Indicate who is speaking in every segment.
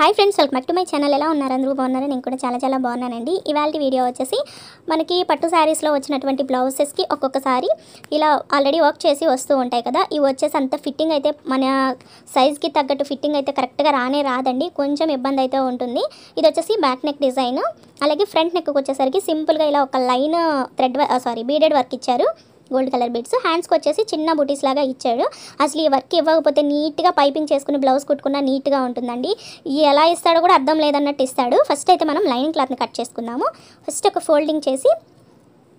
Speaker 1: hi friends welcome back to my channel ఎలా ఉన్నారు అందరూ బాగున్నారు నేను కూడా చాలా చాలా బాగున్నానండి ఇవాళ వీడియో వచ్చేసి మనకి పట్టు శారీస్లో వచ్చినటువంటి బ్లౌజెస్కి ఒక్కొక్కసారి ఇలా ఆల్రెడీ వర్క్ చేసి వస్తూ ఉంటాయి కదా ఇవి వచ్చేసి అంత ఫిట్టింగ్ అయితే మన సైజ్కి తగ్గట్టు ఫిట్టింగ్ అయితే కరెక్ట్గా రానే రాదండి కొంచెం ఇబ్బంది అయితే ఉంటుంది ఇది వచ్చేసి బ్యాక్ నెక్ డిజైన్ అలాగే ఫ్రంట్ నెక్కి వచ్చేసరికి సింపుల్గా ఇలా ఒక line thread sorry beaded work ఇచ్చారు గోల్డ్ కలర్ బీడ్స్ హ్యాండ్స్కి వచ్చేసి చిన్న బుటీస్ లాగా ఇచ్చాడు అసలు ఈ వర్క్ ఇవ్వకపోతే నీట్గా పైపింగ్ చేసుకుని బ్లౌజ్ కుట్టుకున్నా నీట్గా ఉంటుందండి ఎలా ఇస్తాడో కూడా అర్థం లేదన్నట్టు ఇస్తాడు ఫస్ట్ అయితే మనం లైనింగ్ క్లాత్ని కట్ చేసుకుందాము ఫస్ట్ ఒక ఫోల్డింగ్ చేసి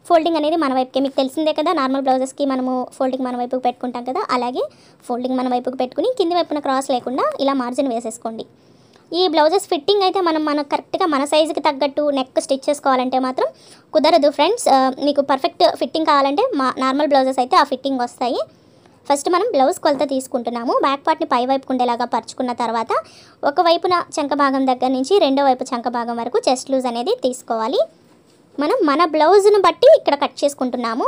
Speaker 1: ఫోల్డింగ్ అనేది మన వైపుకే మీకు తెలిసిందే కదా నార్మల్ బ్లౌజెస్కి మనము ఫోల్డింగ్ మన వైపుకి పెట్టుకుంటాం కదా అలాగే ఫోల్డింగ్ మన వైపుకి పెట్టుకుని కింది వైపున క్రాస్ లేకుండా ఇలా మార్జిన్ వేసేసుకోండి ఈ బ్లౌజెస్ ఫిట్టింగ్ అయితే మనం మన కరెక్ట్గా మన సైజుకి తగ్గట్టు నెక్ స్టిచ్ చేసుకోవాలంటే మాత్రం కుదరదు ఫ్రెండ్స్ మీకు పర్ఫెక్ట్ ఫిట్టింగ్ కావాలంటే మా నార్మల్ బ్లౌజెస్ అయితే ఆ ఫిట్టింగ్ వస్తాయి ఫస్ట్ మనం బ్లౌజ్ కొలత తీసుకుంటున్నాము బ్యాక్ పార్ట్ని పై వైపుకు ఉండేలాగా పరుచుకున్న తర్వాత ఒకవైపున చంక భాగం దగ్గర నుంచి రెండో వైపు చంక భాగం వరకు చెస్ట్ లూజ్ అనేది తీసుకోవాలి మనం మన బ్లౌజ్ను బట్టి ఇక్కడ కట్ చేసుకుంటున్నాము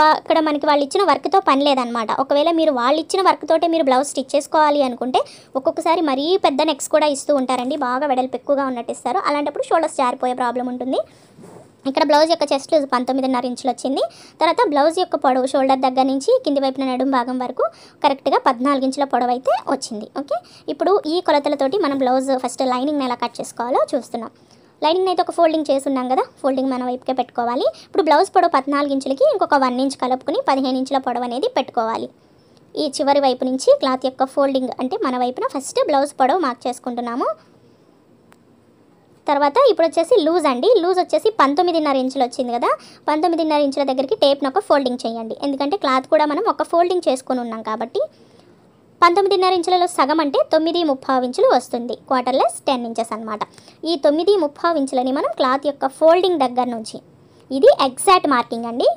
Speaker 1: అక్కడ మనకి వాళ్ళు ఇచ్చిన వర్క్తో పని లేదనమాట ఒకవేళ మీరు వాళ్ళు ఇచ్చిన వర్క్ మీరు బ్లౌజ్ స్టిచ్ చేసుకోవాలి అనుకుంటే ఒక్కొక్కసారి మరీ పెద్ద నెక్స్ కూడా ఇస్తూ ఉంటారండి బాగా వెడల్పు ఎక్కువగా ఉన్నట్టు ఇస్తారు అలాంటప్పుడు షోల్డర్స్ జారిపోయే ప్రాబ్లం ఉంటుంది ఇక్కడ బ్లౌజ్ యొక్క చెస్ట్ పంతొమ్మిదిన్నర ఇంచులు వచ్చింది తర్వాత బ్లౌజ్ యొక్క పొడవు షోల్డర్ దగ్గర నుంచి కింది వైపున నడుం భాగం వరకు కరెక్ట్గా పద్నాలుగు ఇంచుల పొడవు అయితే వచ్చింది ఓకే ఇప్పుడు ఈ కొలతలతోటి మనం బ్లౌజ్ ఫస్ట్ లైనింగ్ ఎలా కట్ చేసుకోవాలో చూస్తున్నాం లైనింగ్ అయితే ఒక ఫోల్డింగ్ చేసున్నాం కదా ఫోల్డింగ్ మన వైపుకే పెట్టుకోవాలి ఇప్పుడు బ్లౌజ్ పొడవు పద్నాలుగు ఇంచులకి ఇంకొక వన్ ఇంచ్ కలుపుకుని పదిహేను ఇంచుల పొడవు అనేది పెట్టుకోవాలి ఈ చివరి వైపు నుంచి క్లాత్ యొక్క ఫోల్డింగ్ అంటే మన వైపున ఫస్ట్ బ్లౌజ్ పొడవు మార్క్ చేసుకుంటున్నాము తర్వాత ఇప్పుడు వచ్చేసి లూజ్ అండి లూజ్ వచ్చేసి పంతొమ్మిదిన్నర ఇంచులు వచ్చింది కదా పంతొమ్మిదిన్నర ఇంచుల దగ్గరికి టేప్ను ఒక ఫోల్డింగ్ చేయండి ఎందుకంటే క్లాత్ కూడా మనం ఒక ఫోల్డింగ్ చేసుకొని ఉన్నాం కాబట్టి పంతొమ్మిదిన్నర ఇంచులలో సగం అంటే తొమ్మిది ముప్పై ఇంచులు వస్తుంది క్వార్టర్లెస్ టెన్ ఇంచెస్ అనమాట ఈ తొమ్మిది ముప్పై ఇంచులని మనం క్లాత్ యొక్క ఫోల్డింగ్ దగ్గర నుంచి ఇది ఎగ్జాక్ట్ మార్కింగ్ అండి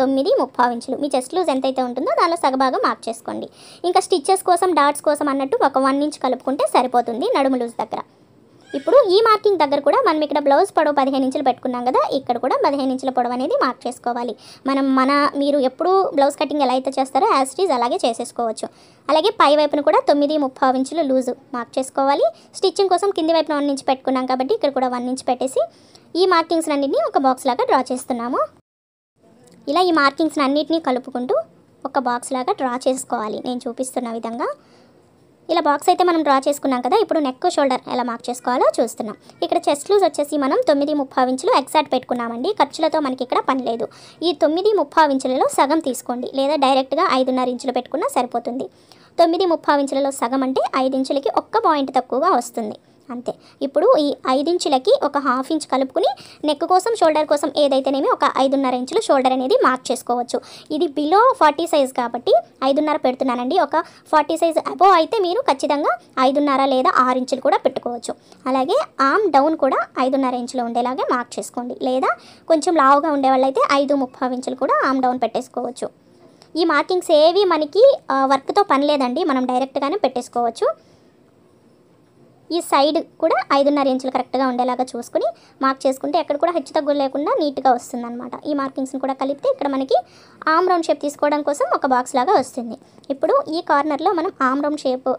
Speaker 1: తొమ్మిది ముప్పై ఇంచులు మీ చెస్ట్ లూజ్ ఎంతైతే ఉంటుందో దానిలో సగభాగం మార్క్ చేసుకోండి ఇంకా స్టిచ్చెస్ కోసం డాట్స్ కోసం అన్నట్టు ఒక వన్ ఇంచ్ కలుపుకుంటే సరిపోతుంది నడుము లూజ్ దగ్గర ఇప్పుడు ఈ మార్కింగ్ దగ్గర కూడా మనం ఇక్కడ బ్లౌజ్ పొడవు పదిహేను ఇంచులు పెట్టుకున్నాం కదా ఇక్కడ కూడా పదిహేను ఇంచుల పొడవు అనేది మార్క్ చేసుకోవాలి మనం మన మీరు ఎప్పుడు బ్లౌజ్ కటింగ్ ఎలా అయితే చేస్తారో యాజ్ ఇట్ అలాగే చేసేసుకోవచ్చు అలాగే పై వైపున కూడా తొమ్మిది ముప్పై ఇంచులు లూజు మార్క్ చేసుకోవాలి స్టిచ్చింగ్ కోసం కింది వైపున వన్ ఇంచు పెట్టుకున్నాం కాబట్టి ఇక్కడ కూడా వన్ ఇంచు పెట్టేసి ఈ మార్కింగ్స్ అన్నింటినీ ఒక బాక్స్ లాగా డ్రా చేస్తున్నాము ఇలా ఈ మార్కింగ్స్ అన్నింటినీ కలుపుకుంటూ ఒక బాక్స్ లాగా డ్రా చేసుకోవాలి నేను చూపిస్తున్న విధంగా ఇలా బాక్స్ అయితే మనం డ్రా చేసుకున్నాం కదా ఇప్పుడు నెక్ షోల్డర్ ఎలా మార్క్ చేసుకోవాలో చూస్తున్నాం ఇక్కడ చెస్ట్ లూజ్ వచ్చేసి మనం తొమ్మిది ముప్పై ఇంచులు ఎగ్జాక్ట్ పెట్టుకున్నామండి ఖర్చులతో మనకి ఇక్కడ పని లేదు ఈ తొమ్మిది ముప్పై ఇంచులలో సగం తీసుకోండి లేదా డైరెక్ట్గా ఐదున్నర ఇంచులు పెట్టుకున్నా సరిపోతుంది తొమ్మిది ముప్పై ఇంచులలో సగం అంటే ఐదు ఇంచులకి ఒక్క పాయింట్ తక్కువగా వస్తుంది అంతే ఇప్పుడు ఈ ఐదించులకి ఒక హాఫ్ ఇంచ్ కలుపుకుని నెక్ కోసం షోల్డర్ కోసం ఏదైతేనేమి ఒక ఐదున్నర ఇంచులు షోల్డర్ అనేది మార్క్ చేసుకోవచ్చు ఇది బిలో ఫార్టీ సైజ్ కాబట్టి ఐదున్నర పెడుతున్నానండి ఒక ఫార్టీ సైజ్ అబో అయితే మీరు ఖచ్చితంగా ఐదున్నర లేదా ఆరు ఇంచులు కూడా పెట్టుకోవచ్చు అలాగే ఆమ్ డౌన్ కూడా ఐదున్నర ఇంచులు ఉండేలాగే మార్క్ చేసుకోండి లేదా కొంచెం లావుగా ఉండేవాళ్ళైతే ఐదు ముప్పై ఇంచులు కూడా ఆమ్ డౌన్ పెట్టేసుకోవచ్చు ఈ మార్కింగ్స్ ఏవి మనకి వర్క్తో పని లేదండి మనం డైరెక్ట్గానే పెట్టేసుకోవచ్చు ఈ సైడ్ కూడా ఐదున్నర ఇంచులు కరెక్ట్గా ఉండేలాగా చూసుకుని మార్క్ చేసుకుంటే ఎక్కడ కూడా హెచ్చు తగ్గులు లేకుండా నీట్గా అనమాట ఈ మార్కింగ్స్ని కూడా కలిపితే ఇక్కడ మనకి ఆమ్ రౌండ్ షేప్ తీసుకోవడం కోసం ఒక బాక్స్ లాగా వస్తుంది ఇప్పుడు ఈ కార్నర్లో మనం arm round shape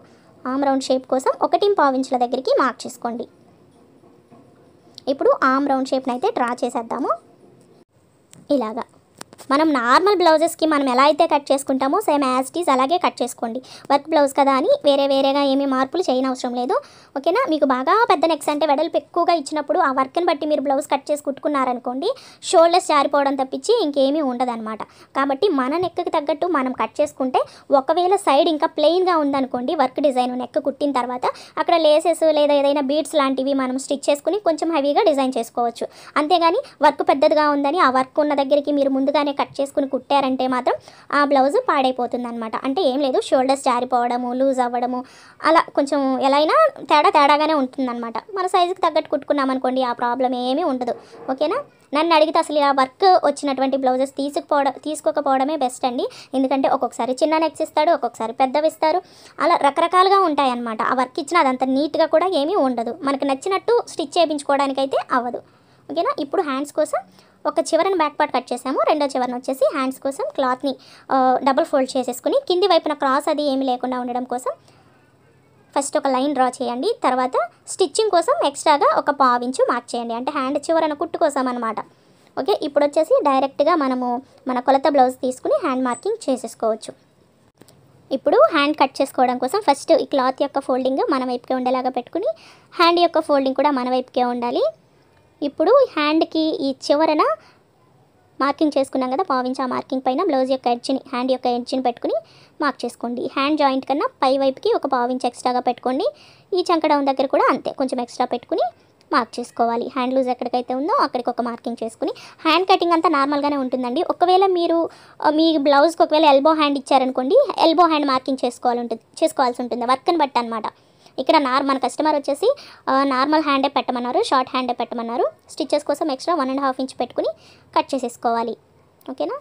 Speaker 1: arm round shape కోసం ఒకటి పావు ఇంచుల దగ్గరికి మార్క్ చేసుకోండి ఇప్పుడు ఆమ్ రౌండ్ షేప్ని అయితే డ్రా చేసేద్దాము ఇలాగా మనం నార్మల్ బ్లౌజెస్కి మనం ఎలా అయితే కట్ చేసుకుంటామో సేమ్ యాజ్ ఇట్ ఈజ్ అలాగే కట్ చేసుకోండి వర్క్ బ్లౌజ్ కదా అని వేరే వేరేగా ఏమీ మార్పులు చేయనవసరం లేదు ఓకేనా మీకు బాగా పెద్ద నెక్స్ అంటే వెడల్పు ఎక్కువగా ఇచ్చినప్పుడు ఆ వర్క్ని బట్టి మీరు బ్లౌజ్ కట్ చేసి కుట్టుకున్నారనుకోండి షోల్డర్స్ జారిపోవడం తప్పించి ఇంకేమీ ఉండదన్నమాట కాబట్టి మన నెక్కి తగ్గట్టు మనం కట్ చేసుకుంటే ఒకవేళ సైడ్ ఇంకా ప్లెయిన్గా ఉందనుకోండి వర్క్ డిజైన్ నెక్ కుట్టిన తర్వాత అక్కడ లేసెస్ లేదా ఏదైనా బీడ్స్ లాంటివి మనం స్టిచ్ చేసుకుని కొంచెం హెవీగా డిజైన్ చేసుకోవచ్చు అంతేగాని వర్క్ పెద్దదిగా ఉందని ఆ వర్క్ ఉన్న దగ్గరికి మీరు ముందుగా సన్నగానే కట్ చేసుకుని కుట్టారంటే మాత్రం ఆ బ్లౌజ్ పాడైపోతుంది అనమాట అంటే ఏం లేదు షోల్డర్స్ జారిపోవడము లూజ్ అవ్వడము అలా కొంచెం ఎలా అయినా తేడా తేడాగానే ఉంటుందన్నమాట మన సైజుకి తగ్గట్టు కుట్టుకున్నాం అనుకోండి ఆ ప్రాబ్లం ఏమీ ఉండదు ఓకేనా నన్ను అడిగితే అసలు ఇలా వర్క్ వచ్చినటువంటి బ్లౌజెస్ తీసుకుపోవడం తీసుకోకపోవడమే బెస్ట్ అండి ఎందుకంటే ఒక్కొక్కసారి చిన్న నెక్స్ ఇస్తాడు ఒక్కొక్కసారి పెద్దవి ఇస్తారు అలా రకరకాలుగా ఉంటాయన్నమాట ఆ వర్క్ ఇచ్చిన అదంత నీట్గా కూడా ఏమీ ఉండదు మనకు నచ్చినట్టు స్టిచ్ చేయించుకోవడానికైతే అవ్వదు ఓకేనా ఇప్పుడు హ్యాండ్స్ కోసం ఒక చివరన బ్యాక్ పార్ట్ కట్ చేసాము రెండో చివరన వచ్చేసి హ్యాండ్స్ కోసం క్లాత్ని డబుల్ ఫోల్డ్ చేసేసుకుని కింది వైపున క్రాస్ అది ఏమీ లేకుండా ఉండడం కోసం ఫస్ట్ ఒక లైన్ డ్రా చేయండి తర్వాత స్టిచ్చింగ్ కోసం ఎక్స్ట్రాగా ఒక పావించు మార్క్ చేయండి అంటే హ్యాండ్ చివరన కుట్టు కోసం అనమాట ఓకే ఇప్పుడు వచ్చేసి డైరెక్ట్గా మనము మన కొలత బ్లౌజ్ తీసుకుని హ్యాండ్ మార్కింగ్ చేసేసుకోవచ్చు ఇప్పుడు హ్యాండ్ కట్ చేసుకోవడం కోసం ఫస్ట్ ఈ క్లాత్ యొక్క ఫోల్డింగ్ మన వైపుకే ఉండేలాగా పెట్టుకుని హ్యాండ్ యొక్క ఫోల్డింగ్ కూడా మన వైపుకే ఉండాలి ఇప్పుడు హ్యాండ్కి ఈ చివరన మార్కింగ్ చేసుకున్నాం కదా పావించి ఆ మార్కింగ్ పైన బ్లౌజ్ యొక్క ఎడ్జ్ని హ్యాండ్ యొక్క ఎడ్జ్ని పెట్టుకుని మార్క్ చేసుకోండి హ్యాండ్ జాయింట్ కన్నా పై వైపుకి ఒక పావించి ఎక్స్ట్రాగా పెట్టుకోండి ఈ చంకడౌన్ దగ్గర కూడా అంతే కొంచెం ఎక్స్ట్రా పెట్టుకుని మార్క్ చేసుకోవాలి హ్యాండ్ లూజ్ ఎక్కడికైతే ఉందో అక్కడికి ఒక మార్కింగ్ చేసుకుని హ్యాండ్ కటింగ్ అంతా నార్మల్గానే ఉంటుందండి ఒకవేళ మీరు మీ బ్లౌజ్కి ఒకవేళ ఎల్బో హ్యాండ్ ఇచ్చారనుకోండి ఎల్బో హ్యాండ్ మార్కింగ్ చేసుకోవాలి ఉంటుంది చేసుకోవాల్సి ఉంటుంది వర్క్ని బట్టి అనమాట ఇక్కడ నార్ మన కస్టమర్ వచ్చేసి నార్మల్ హ్యాండే పెట్టమన్నారు షార్ట్ హ్యాండే పెట్టమన్నారు స్టిచ్చెస్ కోసం extra one and half inch పెట్టుకుని కట్ చేసేసుకోవాలి ఓకేనా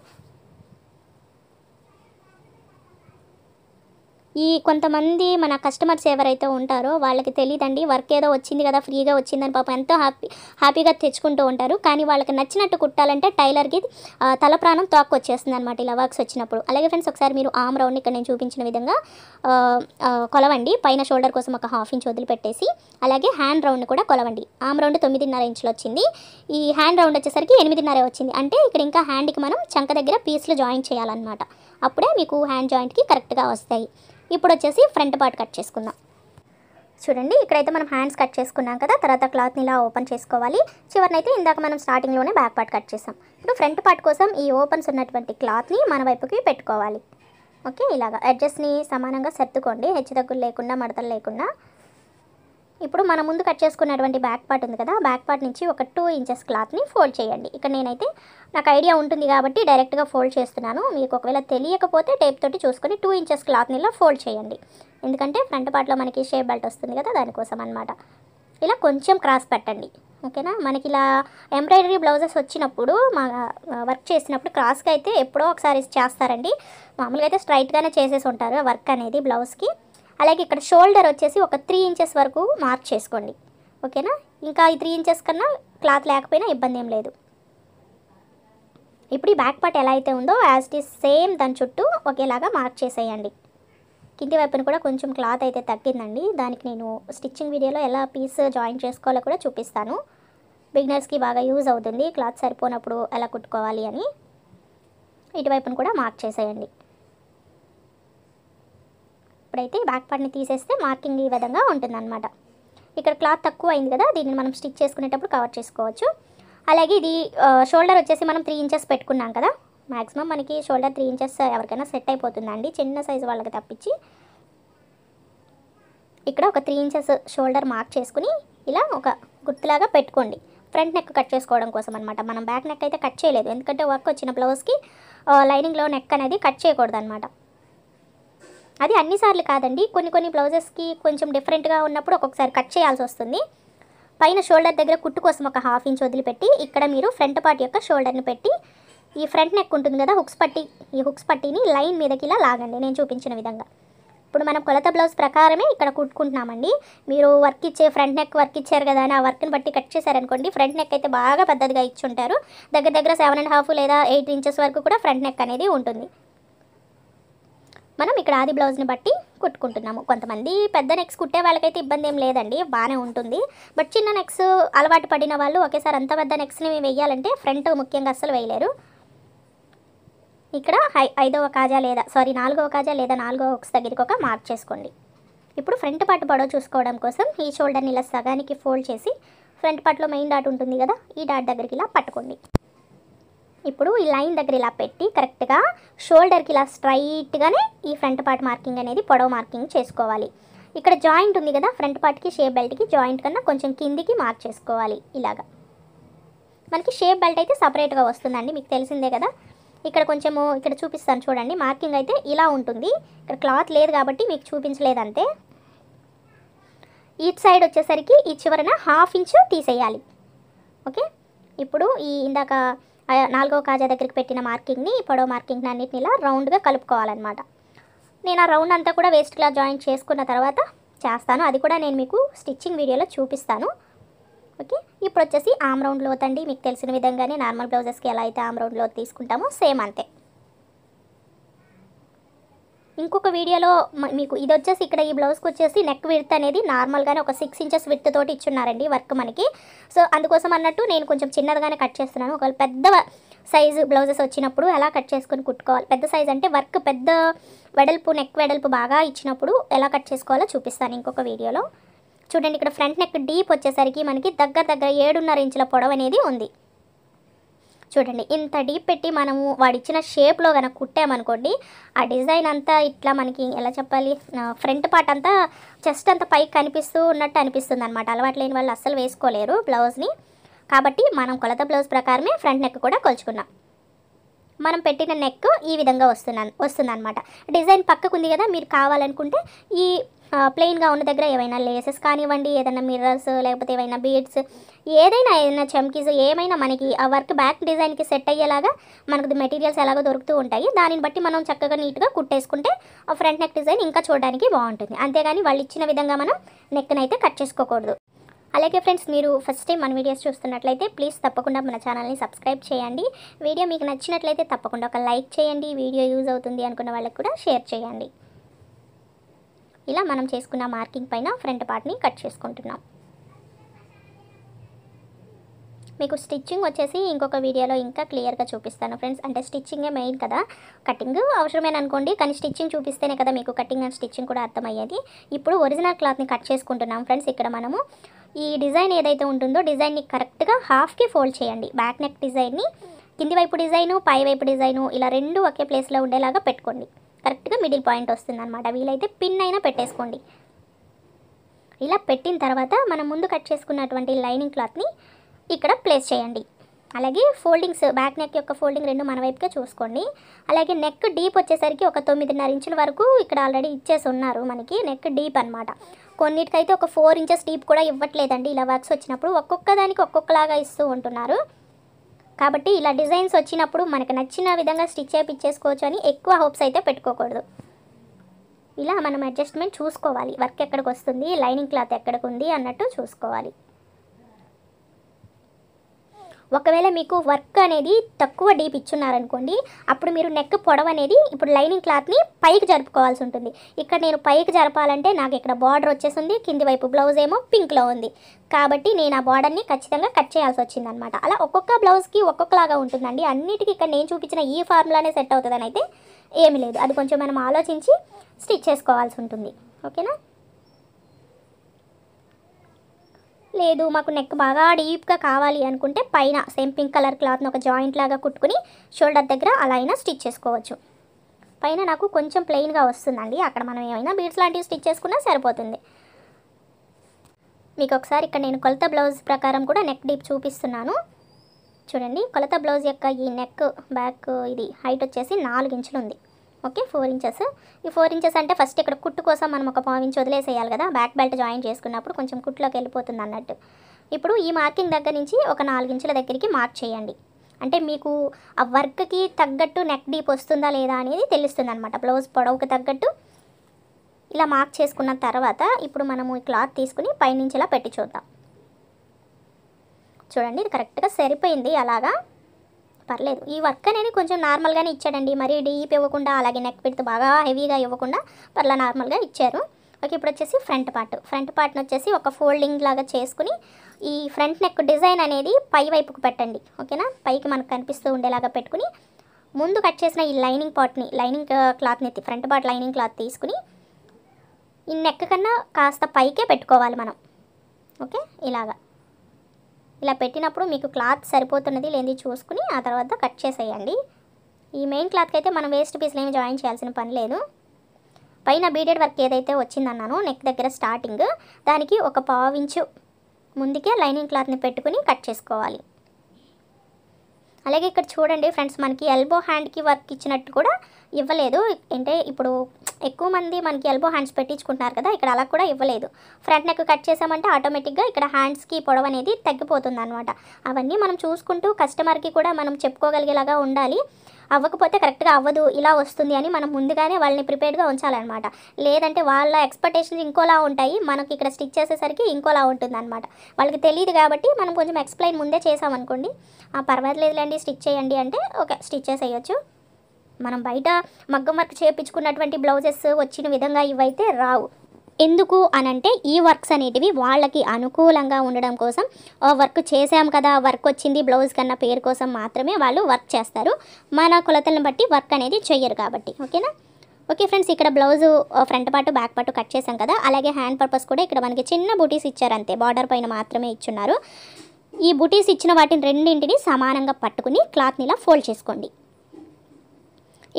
Speaker 1: ఈ కొంతమంది మన కస్టమర్స్ ఎవరైతే ఉంటారో వాళ్ళకి తెలియదండి వర్క్ ఏదో వచ్చింది కదా ఫ్రీగా వచ్చిందని పాపం ఎంతో హ్యాపీ హ్యాపీగా తెచ్చుకుంటూ ఉంటారు కానీ వాళ్ళకి నచ్చినట్టు కుట్టాలంటే టైలర్కి తల ప్రాణం తోక్కొచ్చేస్తుంది అనమాట ఇలా వర్క్స్ వచ్చినప్పుడు అలాగే ఫ్రెండ్స్ ఒకసారి మీరు ఆమ్ రౌండ్ ఇక్కడ నేను చూపించిన విధంగా కొలవండి పైన షోల్డర్ కోసం ఒక హాఫ్ ఇంచ్ వదిలిపెట్టేసి అలాగే హ్యాండ్ రౌండ్ కూడా కొలవండి ఆమ్ రౌండ్ తొమ్మిదిన్నర ఇంచులు వచ్చింది ఈ హ్యాండ్ రౌండ్ వచ్చేసరికి ఎనిమిదిన్నర వచ్చింది అంటే ఇక్కడ ఇంకా హ్యాండ్కి మనం చంక దగ్గర పీస్లు జాయింట్ చేయాలన్నమాట అప్పుడే మీకు హ్యాండ్ జాయింట్కి కరెక్ట్గా వస్తాయి ఇప్పుడు వచ్చేసి ఫ్రంట్ పార్ట్ కట్ చేసుకుందాం చూడండి ఇక్కడైతే మనం హ్యాండ్స్ కట్ చేసుకున్నాం కదా తర్వాత క్లాత్ని ఇలా ఓపెన్ చేసుకోవాలి చివరినైతే ఇందాక మనం స్టార్టింగ్లోనే బ్యాక్ పార్ట్ కట్ చేసాం ఇప్పుడు ఫ్రంట్ పార్ట్ కోసం ఈ ఓపెన్స్ ఉన్నటువంటి క్లాత్ని మన వైపుకి పెట్టుకోవాలి ఓకే ఇలాగ అడ్జస్ట్ని సమానంగా సర్దుకోండి హెచ్చు తగ్గులు లేకుండా మడతలు లేకుండా ఇప్పుడు మన ముందు కట్ చేసుకున్నటువంటి బ్యాక్ పార్ట్ ఉంది కదా బ్యాక్ పార్ట్ నుంచి ఒక టూ ఇంచెస్ క్లాత్ని ఫోల్డ్ చేయండి ఇక్కడ నేనైతే నాకు ఐడియా ఉంటుంది కాబట్టి డైరెక్ట్గా ఫోల్డ్ చేస్తున్నాను మీకు ఒకవేళ తెలియకపోతే టేప్ తోటి చూసుకొని టూ ఇంచెస్ క్లాత్ని ఇలా ఫోల్డ్ చేయండి ఎందుకంటే ఫ్రంట్ పార్ట్లో మనకి షేప్ బెల్ట్ వస్తుంది కదా దానికోసం అనమాట ఇలా కొంచెం క్రాస్ పెట్టండి ఓకేనా మనకి ఇలా ఎంబ్రాయిడరీ బ్లౌజెస్ వచ్చినప్పుడు మా వర్క్ చేసినప్పుడు క్రాస్గా అయితే ఎప్పుడో ఒకసారి చేస్తారండి మామూలుగా అయితే స్ట్రైట్గానే చేసేసి ఉంటారు వర్క్ అనేది బ్లౌజ్కి అలాగే ఇక్కడ షోల్డర్ వచ్చేసి ఒక త్రీ ఇంచెస్ వరకు మార్క్ చేసుకోండి ఓకేనా ఇంకా ఈ త్రీ ఇంచెస్ కన్నా క్లాత్ లేకపోయినా ఇబ్బంది ఏం లేదు ఇప్పుడు ఈ బ్యాక్ పార్ట్ ఎలా అయితే ఉందో యాజ్ ఇట్ ఈస్ సేమ్ దాని చుట్టూ ఒకేలాగా మార్క్ చేసేయండి కింది వైపున కూడా కొంచెం క్లాత్ అయితే తగ్గిందండి దానికి నేను స్టిచ్చింగ్ వీడియోలో ఎలా పీస్ జాయిన్ చేసుకోవాలో కూడా చూపిస్తాను బిగినర్స్కి బాగా యూజ్ అవుతుంది క్లాత్ సరిపోనప్పుడు ఎలా కుట్టుకోవాలి అని ఇటువైపును కూడా మార్క్ చేసేయండి ఇప్పుడైతే బ్యాక్ పార్ట్ని తీసేస్తే మార్కింగ్ ఈ విధంగా ఉంటుందన్నమాట ఇక్కడ క్లాత్ తక్కువ అయింది కదా దీన్ని మనం స్టిచ్ చేసుకునేటప్పుడు కవర్ చేసుకోవచ్చు అలాగే ఇది షోల్డర్ వచ్చేసి మనం త్రీ ఇంచెస్ పెట్టుకున్నాం కదా మ్యాక్సిమం మనకి షోల్డర్ త్రీ ఇంచెస్ ఎవరికైనా సెట్ అయిపోతుందండి చిన్న సైజు వాళ్ళకి తప్పించి ఇక్కడ ఒక త్రీ ఇంచెస్ షోల్డర్ మార్క్ చేసుకుని ఇలా ఒక గుర్తులాగా పెట్టుకోండి ఫ్రంట్ నెక్ కట్ చేసుకోవడం కోసం అనమాట మనం బ్యాక్ నెక్ అయితే కట్ చేయలేదు ఎందుకంటే వర్క్ వచ్చిన బ్లౌజ్కి లైనింగ్లో నెక్ అనేది కట్ చేయకూడదు అనమాట అది అన్నిసార్లు కాదండి కొన్ని కొన్ని బ్లౌజెస్కి కొంచెం డిఫరెంట్గా ఉన్నప్పుడు ఒక్కొక్కసారి కట్ చేయాల్సి వస్తుంది పైన షోల్డర్ దగ్గర కుట్టు కోసం ఒక హాఫ్ ఇంచ్ వదిలిపెట్టి ఇక్కడ మీరు ఫ్రంట్ పార్ట్ యొక్క షోల్డర్ని పెట్టి ఈ ఫ్రంట్ నెక్ ఉంటుంది కదా హుక్స్ పట్టి ఈ హుక్స్ పట్టీని లైన్ మీదకి ఇలా లాగండి నేను చూపించిన విధంగా ఇప్పుడు మనం కొలత బ్లౌజ్ ప్రకారమే ఇక్కడ కుట్టుకుంటున్నామండి మీరు వర్క్ ఇచ్చే ఫ్రంట్ నెక్ వర్క్ ఇచ్చారు కదా అని ఆ వర్క్ని బట్టి కట్ చేశారనుకోండి ఫ్రంట్ నెక్ అయితే బాగా పెద్దదిగా ఉంటారు దగ్గర దగ్గర సెవెన్ అండ్ హాఫ్ లేదా ఎయిట్ ఇంచెస్ వరకు కూడా ఫ్రంట్ నెక్ అనేది ఉంటుంది మనం ఇక్కడ ఆది బ్లౌజ్ని బట్టి కుట్టుకుంటున్నాము కొంతమంది పెద్ద నెక్స్ కుట్టే వాళ్ళకైతే ఇబ్బంది ఏం లేదండి బాగానే ఉంటుంది బట్ చిన్న నెక్స్ అలవాటు పడిన వాళ్ళు ఒకేసారి అంత పెద్ద నెక్స్ని వేయాలంటే ఫ్రంట్ ముఖ్యంగా అస్సలు వేయలేరు ఇక్కడ ఐదవ కాజా లేదా సారీ నాలుగవ కాజా లేదా నాలుగవ ఒక దగ్గరికి ఒక మార్క్ చేసుకోండి ఇప్పుడు ఫ్రంట్ పార్ట్ పడో చూసుకోవడం కోసం ఈ షోల్డర్ని ఇలా సగానికి ఫోల్డ్ చేసి ఫ్రంట్ పార్ట్లో మెయిన్ డాట్ ఉంటుంది కదా ఈ డాట్ దగ్గరికి ఇలా పట్టుకోండి ఇప్పుడు ఈ లైన్ దగ్గర ఇలా పెట్టి కరెక్ట్గా షోల్డర్కి ఇలా స్ట్రైట్గానే ఈ ఫ్రంట్ పార్ట్ మార్కింగ్ అనేది పొడవు మార్కింగ్ చేసుకోవాలి ఇక్కడ జాయింట్ ఉంది కదా ఫ్రంట్ పార్ట్కి షేప్ బెల్ట్కి జాయింట్ కన్నా కొంచెం కిందికి మార్క్ చేసుకోవాలి ఇలాగా మనకి షేప్ బెల్ట్ అయితే సపరేట్గా వస్తుందండి మీకు తెలిసిందే కదా ఇక్కడ కొంచెము ఇక్కడ చూపిస్తాను చూడండి మార్కింగ్ అయితే ఇలా ఉంటుంది ఇక్కడ క్లాత్ లేదు కాబట్టి మీకు చూపించలేదంతే ఇట్ సైడ్ వచ్చేసరికి ఈ చివరన హాఫ్ ఇంచ్ తీసేయాలి ఓకే ఇప్పుడు ఈ ఇందాక నాలుగో కాజా దగ్గరికి పెట్టిన మార్కింగ్ని పొడవ మార్కింగ్ని అన్నిటిని ఇలా రౌండ్గా కలుపుకోవాలన్నమాట నేను ఆ రౌండ్ అంతా కూడా వేస్ట్ క్లాత్ జాయిన్ చేసుకున్న తర్వాత చేస్తాను అది కూడా నేను మీకు స్టిచ్చింగ్ వీడియోలో చూపిస్తాను ఓకే ఇప్పుడు వచ్చేసి ఆమ్ రౌండ్ లోతండి మీకు తెలిసిన విధంగానే నార్మల్ బ్లౌజెస్కి ఎలా అయితే ఆమ్ రౌండ్ లోత్ తీసుకుంటామో సేమ్ అంతే ఇంకొక వీడియోలో మీకు ఇది వచ్చేసి ఇక్కడ ఈ బ్లౌజ్కి వచ్చేసి నెక్ విడత్ అనేది నార్మల్గానే ఒక సిక్స్ ఇంచెస్ విడత్ తోటి ఇచ్చున్నారండి వర్క్ మనకి సో అందుకోసం అన్నట్టు నేను కొంచెం చిన్నదిగానే కట్ చేస్తున్నాను ఒకవేళ పెద్ద సైజు బ్లౌజెస్ వచ్చినప్పుడు ఎలా కట్ చేసుకొని కుట్టుకోవాలి పెద్ద సైజ్ అంటే వర్క్ పెద్ద వెడల్పు నెక్ వెడల్పు బాగా ఇచ్చినప్పుడు ఎలా కట్ చేసుకోవాలో చూపిస్తాను ఇంకొక వీడియోలో చూడండి ఇక్కడ ఫ్రంట్ నెక్ డీప్ వచ్చేసరికి మనకి దగ్గర దగ్గర ఏడున్నర ఇంచుల పొడవు అనేది ఉంది చూడండి ఇంత డీప్ పెట్టి మనము వాడిచ్చిన షేప్లో కనుక కుట్టామనుకోండి ఆ డిజైన్ అంతా ఇట్లా మనకి ఎలా చెప్పాలి ఫ్రంట్ పార్ట్ అంతా చెస్ట్ అంతా పైకి కనిపిస్తూ ఉన్నట్టు అనిపిస్తుంది అనమాట అలవాటు లేని వాళ్ళు అస్సలు వేసుకోలేరు బ్లౌజ్ని కాబట్టి మనం కొలత బ్లౌజ్ ప్రకారమే ఫ్రంట్ నెక్ కూడా కొలుచుకున్నాం మనం పెట్టిన నెక్ ఈ విధంగా వస్తున్నాను వస్తుందన్నమాట డిజైన్ పక్కకు ఉంది కదా మీరు కావాలనుకుంటే ఈ ప్లెయిన్గా ఉన్న దగ్గర ఏమైనా లేసెస్ కానివ్వండి ఏదైనా మిర్రర్స్ లేకపోతే ఏవైనా బీడ్స్ ఏదైనా ఏదైనా చమ్కీస్ ఏమైనా మనకి ఆ వర్క్ బ్యాక్ డిజైన్కి సెట్ అయ్యేలాగా మనకు మెటీరియల్స్ ఎలాగో దొరుకుతూ ఉంటాయి దానిని బట్టి మనం చక్కగా నీట్గా కుట్టేసుకుంటే ఆ ఫ్రంట్ నెక్ డిజైన్ ఇంకా చూడడానికి బాగుంటుంది అంతేగాని వాళ్ళు ఇచ్చిన విధంగా మనం నెక్ని అయితే కట్ చేసుకోకూడదు అలాగే ఫ్రెండ్స్ మీరు ఫస్ట్ టైం మన వీడియోస్ చూస్తున్నట్లయితే ప్లీజ్ తప్పకుండా మన ఛానల్ని సబ్స్క్రైబ్ చేయండి వీడియో మీకు నచ్చినట్లయితే తప్పకుండా ఒక లైక్ చేయండి వీడియో యూజ్ అవుతుంది అనుకున్న వాళ్ళకి కూడా షేర్ చేయండి ఇలా మనం చేసుకున్న మార్కింగ్ పైన ఫ్రంట్ పార్ట్ని కట్ చేసుకుంటున్నాం మీకు స్టిచ్చింగ్ వచ్చేసి ఇంకొక వీడియోలో ఇంకా క్లియర్గా చూపిస్తాను ఫ్రెండ్స్ అంటే స్టిచ్చింగే మెయిన్ కదా కటింగ్ అవసరమైన అనుకోండి కానీ స్టిచ్చింగ్ చూపిస్తేనే కదా మీకు కటింగ్ అండ్ స్టిచ్చింగ్ కూడా అర్థమయ్యేది ఇప్పుడు ఒరిజినల్ క్లాత్ని కట్ చేసుకుంటున్నాం ఫ్రెండ్స్ ఇక్కడ మనము ఈ డిజైన్ ఏదైతే ఉంటుందో డిజైన్ని కరెక్ట్గా హాఫ్కి ఫోల్డ్ చేయండి బ్యాక్ నెక్ డిజైన్ని కింది వైపు డిజైను పై వైపు డిజైను ఇలా రెండు ఒకే ప్లేస్లో ఉండేలాగా పెట్టుకోండి కరెక్ట్గా మిడిల్ పాయింట్ వస్తుంది అనమాట వీలైతే పిన్ అయినా పెట్టేసుకోండి ఇలా పెట్టిన తర్వాత మనం ముందు కట్ చేసుకున్నటువంటి లైనింగ్ క్లాత్ని ఇక్కడ ప్లేస్ చేయండి అలాగే ఫోల్డింగ్స్ బ్యాక్ నెక్ యొక్క ఫోల్డింగ్ రెండు మన వైపుకే చూసుకోండి అలాగే నెక్ డీప్ వచ్చేసరికి ఒక తొమ్మిదిన్నర ఇంచుల వరకు ఇక్కడ ఆల్రెడీ ఇచ్చేసి ఉన్నారు మనకి నెక్ డీప్ అనమాట కొన్నిటికైతే ఒక ఫోర్ ఇంచెస్ డీప్ కూడా ఇవ్వట్లేదండి ఇలా వర్క్స్ వచ్చినప్పుడు ఒక్కొక్క దానికి ఒక్కొక్కలాగా ఇస్తూ ఉంటున్నారు కాబట్టి ఇలా డిజైన్స్ వచ్చినప్పుడు మనకు నచ్చిన విధంగా స్టిచ్ ఇచ్చేసుకోవచ్చు అని ఎక్కువ హోప్స్ అయితే పెట్టుకోకూడదు ఇలా మనం అడ్జస్ట్మెంట్ చూసుకోవాలి వర్క్ ఎక్కడికి వస్తుంది లైనింగ్ క్లాత్ ఎక్కడికి ఉంది అన్నట్టు చూసుకోవాలి ఒకవేళ మీకు వర్క్ అనేది తక్కువ డీప్ ఇచ్చున్నారనుకోండి అప్పుడు మీరు నెక్ పొడవు అనేది ఇప్పుడు లైనింగ్ క్లాత్ని పైకి జరుపుకోవాల్సి ఉంటుంది ఇక్కడ నేను పైకి జరపాలంటే నాకు ఇక్కడ బార్డర్ వచ్చేసింది కింది వైపు బ్లౌజ్ ఏమో పింక్లో ఉంది కాబట్టి నేను ఆ బార్డర్ని ఖచ్చితంగా కట్ చేయాల్సి వచ్చింది అనమాట అలా ఒక్కొక్క బ్లౌజ్కి ఒక్కొక్కలాగా ఉంటుందండి అన్నిటికీ ఇక్కడ నేను చూపించిన ఈ ఫార్ములానే సెట్ అవుతుందని అయితే ఏమి లేదు అది కొంచెం మనం ఆలోచించి స్టిచ్ చేసుకోవాల్సి ఉంటుంది ఓకేనా లేదు మాకు నెక్ బాగా డీప్గా కావాలి అనుకుంటే పైన సేమ్ పింక్ కలర్ క్లాత్ని ఒక జాయింట్ లాగా కుట్టుకుని షోల్డర్ దగ్గర అలా అయినా స్టిచ్ చేసుకోవచ్చు పైన నాకు కొంచెం ప్లెయిన్గా వస్తుందండి అక్కడ మనం ఏమైనా బీడ్స్ లాంటివి స్టిచ్ చేసుకున్నా సరిపోతుంది మీకు ఒకసారి ఇక్కడ నేను కొలత బ్లౌజ్ ప్రకారం కూడా నెక్ డీప్ చూపిస్తున్నాను చూడండి కొలత బ్లౌజ్ యొక్క ఈ నెక్ బ్యాక్ ఇది హైట్ వచ్చేసి నాలుగు ఇంచులు ఉంది ఓకే ఫోర్ ఇంచెస్ ఈ ఫోర్ ఇంచెస్ అంటే ఫస్ట్ ఇక్కడ కుట్టు కోసం మనం ఒక పావు వదిలేసేయాలి కదా బ్యాక్ బెల్ట్ జాయిన్ చేసుకున్నప్పుడు కొంచెం కుట్టులోకి వెళ్ళిపోతుంది అన్నట్టు ఇప్పుడు ఈ మార్కింగ్ దగ్గర నుంచి ఒక నాలుగించుల దగ్గరికి మార్క్ చేయండి అంటే మీకు ఆ వర్క్కి తగ్గట్టు నెక్ డీప్ వస్తుందా లేదా అనేది తెలుస్తుంది అనమాట బ్లౌజ్ పొడవుకి తగ్గట్టు ఇలా మార్క్ చేసుకున్న తర్వాత ఇప్పుడు మనము ఈ క్లాత్ తీసుకుని పైనుంచి ఇలా పెట్టి చూద్దాం చూడండి ఇది కరెక్ట్గా సరిపోయింది అలాగా పర్లేదు ఈ వర్క్ అనేది కొంచెం నార్మల్గానే ఇచ్చాడండి మరీ డీప్ ఇవ్వకుండా అలాగే నెక్ పెడితే బాగా హెవీగా ఇవ్వకుండా పర్లా నార్మల్గా ఇచ్చారు ఓకే ఇప్పుడు వచ్చేసి ఫ్రంట్ పార్ట్ ఫ్రంట్ పార్ట్ని వచ్చేసి ఒక ఫోల్డింగ్ లాగా చేసుకుని ఈ ఫ్రంట్ నెక్ డిజైన్ అనేది పై వైపుకు పెట్టండి ఓకేనా పైకి మనకు కనిపిస్తూ ఉండేలాగా పెట్టుకుని ముందు కట్ చేసిన ఈ లైనింగ్ పార్ట్ని లైనింగ్ క్లాత్ని ఫ్రంట్ పార్ట్ లైనింగ్ క్లాత్ తీసుకుని ఈ నెక్ కన్నా కాస్త పైకే పెట్టుకోవాలి మనం ఓకే ఇలాగా ఇలా పెట్టినప్పుడు మీకు క్లాత్ సరిపోతున్నది లేని చూసుకుని ఆ తర్వాత కట్ చేసేయండి ఈ మెయిన్ క్లాత్కి అయితే మనం వేస్ట్ పీస్లు ఏమి జాయిన్ చేయాల్సిన పని లేదు పైన బీడెడ్ వర్క్ ఏదైతే వచ్చిందన్నానో నెక్ దగ్గర స్టార్టింగ్ దానికి ఒక పావించు ముందుకే లైనింగ్ క్లాత్ని పెట్టుకుని కట్ చేసుకోవాలి అలాగే ఇక్కడ చూడండి ఫ్రెండ్స్ మనకి ఎల్బో హ్యాండ్కి వర్క్ ఇచ్చినట్టు కూడా ఇవ్వలేదు అంటే ఇప్పుడు ఎక్కువ మంది మనకి ఎల్బో హ్యాండ్స్ పెట్టించుకుంటున్నారు కదా ఇక్కడ అలా కూడా ఇవ్వలేదు ఫ్రంట్ నెక్ కట్ చేసామంటే ఆటోమేటిక్గా ఇక్కడ హ్యాండ్స్కి పొడవు అనేది తగ్గిపోతుంది అనమాట అవన్నీ మనం చూసుకుంటూ కస్టమర్కి కూడా మనం చెప్పుకోగలిగేలాగా ఉండాలి అవ్వకపోతే కరెక్ట్గా అవ్వదు ఇలా వస్తుంది అని మనం ముందుగానే వాళ్ళని ప్రిపేర్డ్గా ఉంచాలన్నమాట లేదంటే వాళ్ళ ఎక్స్పెక్టేషన్స్ ఇంకోలా ఉంటాయి మనకి ఇక్కడ స్టిచ్ చేసేసరికి ఇంకోలా ఉంటుంది అనమాట వాళ్ళకి తెలియదు కాబట్టి మనం కొంచెం ఎక్స్ప్లెయిన్ ముందే చేసామనుకోండి పర్వాలేదులేండి స్టిచ్ చేయండి అంటే ఓకే స్టిచ్ చేసేయచ్చు మనం బయట మగ్గం వర్క్ చేయించుకున్నటువంటి బ్లౌజెస్ వచ్చిన విధంగా ఇవైతే రావు ఎందుకు అనంటే ఈ వర్క్స్ అనేటివి వాళ్ళకి అనుకూలంగా ఉండడం కోసం వర్క్ చేసాం కదా వర్క్ వచ్చింది బ్లౌజ్ కన్నా పేరు కోసం మాత్రమే వాళ్ళు వర్క్ చేస్తారు మన కొలతలను బట్టి వర్క్ అనేది చెయ్యరు కాబట్టి ఓకేనా ఓకే ఫ్రెండ్స్ ఇక్కడ బ్లౌజ్ ఫ్రంట్ పాటు బ్యాక్ పాటు కట్ చేసాం కదా అలాగే హ్యాండ్ పర్పస్ కూడా ఇక్కడ మనకి చిన్న బూటీస్ ఇచ్చారంతే బార్డర్ పైన మాత్రమే ఇచ్చున్నారు ఈ బుటీస్ ఇచ్చిన వాటిని రెండింటిని సమానంగా పట్టుకుని క్లాత్ని ఇలా ఫోల్డ్ చేసుకోండి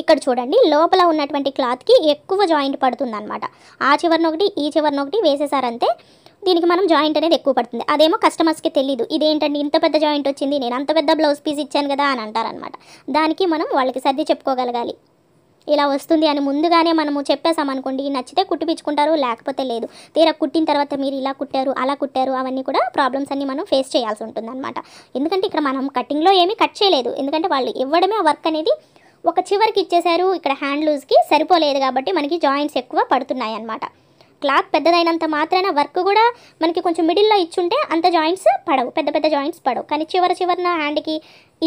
Speaker 1: ఇక్కడ చూడండి లోపల ఉన్నటువంటి క్లాత్కి ఎక్కువ జాయింట్ పడుతుంది అనమాట ఆ చివరినొకటి ఈ చివరినొకటి వేసేసారంతే దీనికి మనం జాయింట్ అనేది ఎక్కువ పడుతుంది అదేమో కస్టమర్స్కి తెలియదు ఇదేంటండి ఇంత పెద్ద జాయింట్ వచ్చింది నేను అంత పెద్ద బ్లౌజ్ పీస్ ఇచ్చాను కదా అని అంటారనమాట దానికి మనం వాళ్ళకి సర్ది చెప్పుకోగలగాలి ఇలా వస్తుంది అని ముందుగానే మనము చెప్పేసామనుకోండి నచ్చితే కుట్టిపించుకుంటారు లేకపోతే లేదు తీరా కుట్టిన తర్వాత మీరు ఇలా కుట్టారు అలా కుట్టారు అవన్నీ కూడా ప్రాబ్లమ్స్ అన్నీ మనం ఫేస్ చేయాల్సి ఉంటుంది ఎందుకంటే ఇక్కడ మనం కటింగ్లో ఏమీ కట్ చేయలేదు ఎందుకంటే వాళ్ళు ఇవ్వడమే వర్క్ అనేది ఒక చివరికి ఇచ్చేశారు ఇక్కడ హ్యాండ్ లూజ్కి సరిపోలేదు కాబట్టి మనకి జాయింట్స్ ఎక్కువ పడుతున్నాయి అన్నమాట క్లాత్ పెద్దదైనంత మాత్రాన వర్క్ కూడా మనకి కొంచెం మిడిల్లో ఇచ్చుంటే అంత జాయింట్స్ పడవు పెద్ద పెద్ద జాయింట్స్ పడవు కానీ చివరి చివరిన హ్యాండ్కి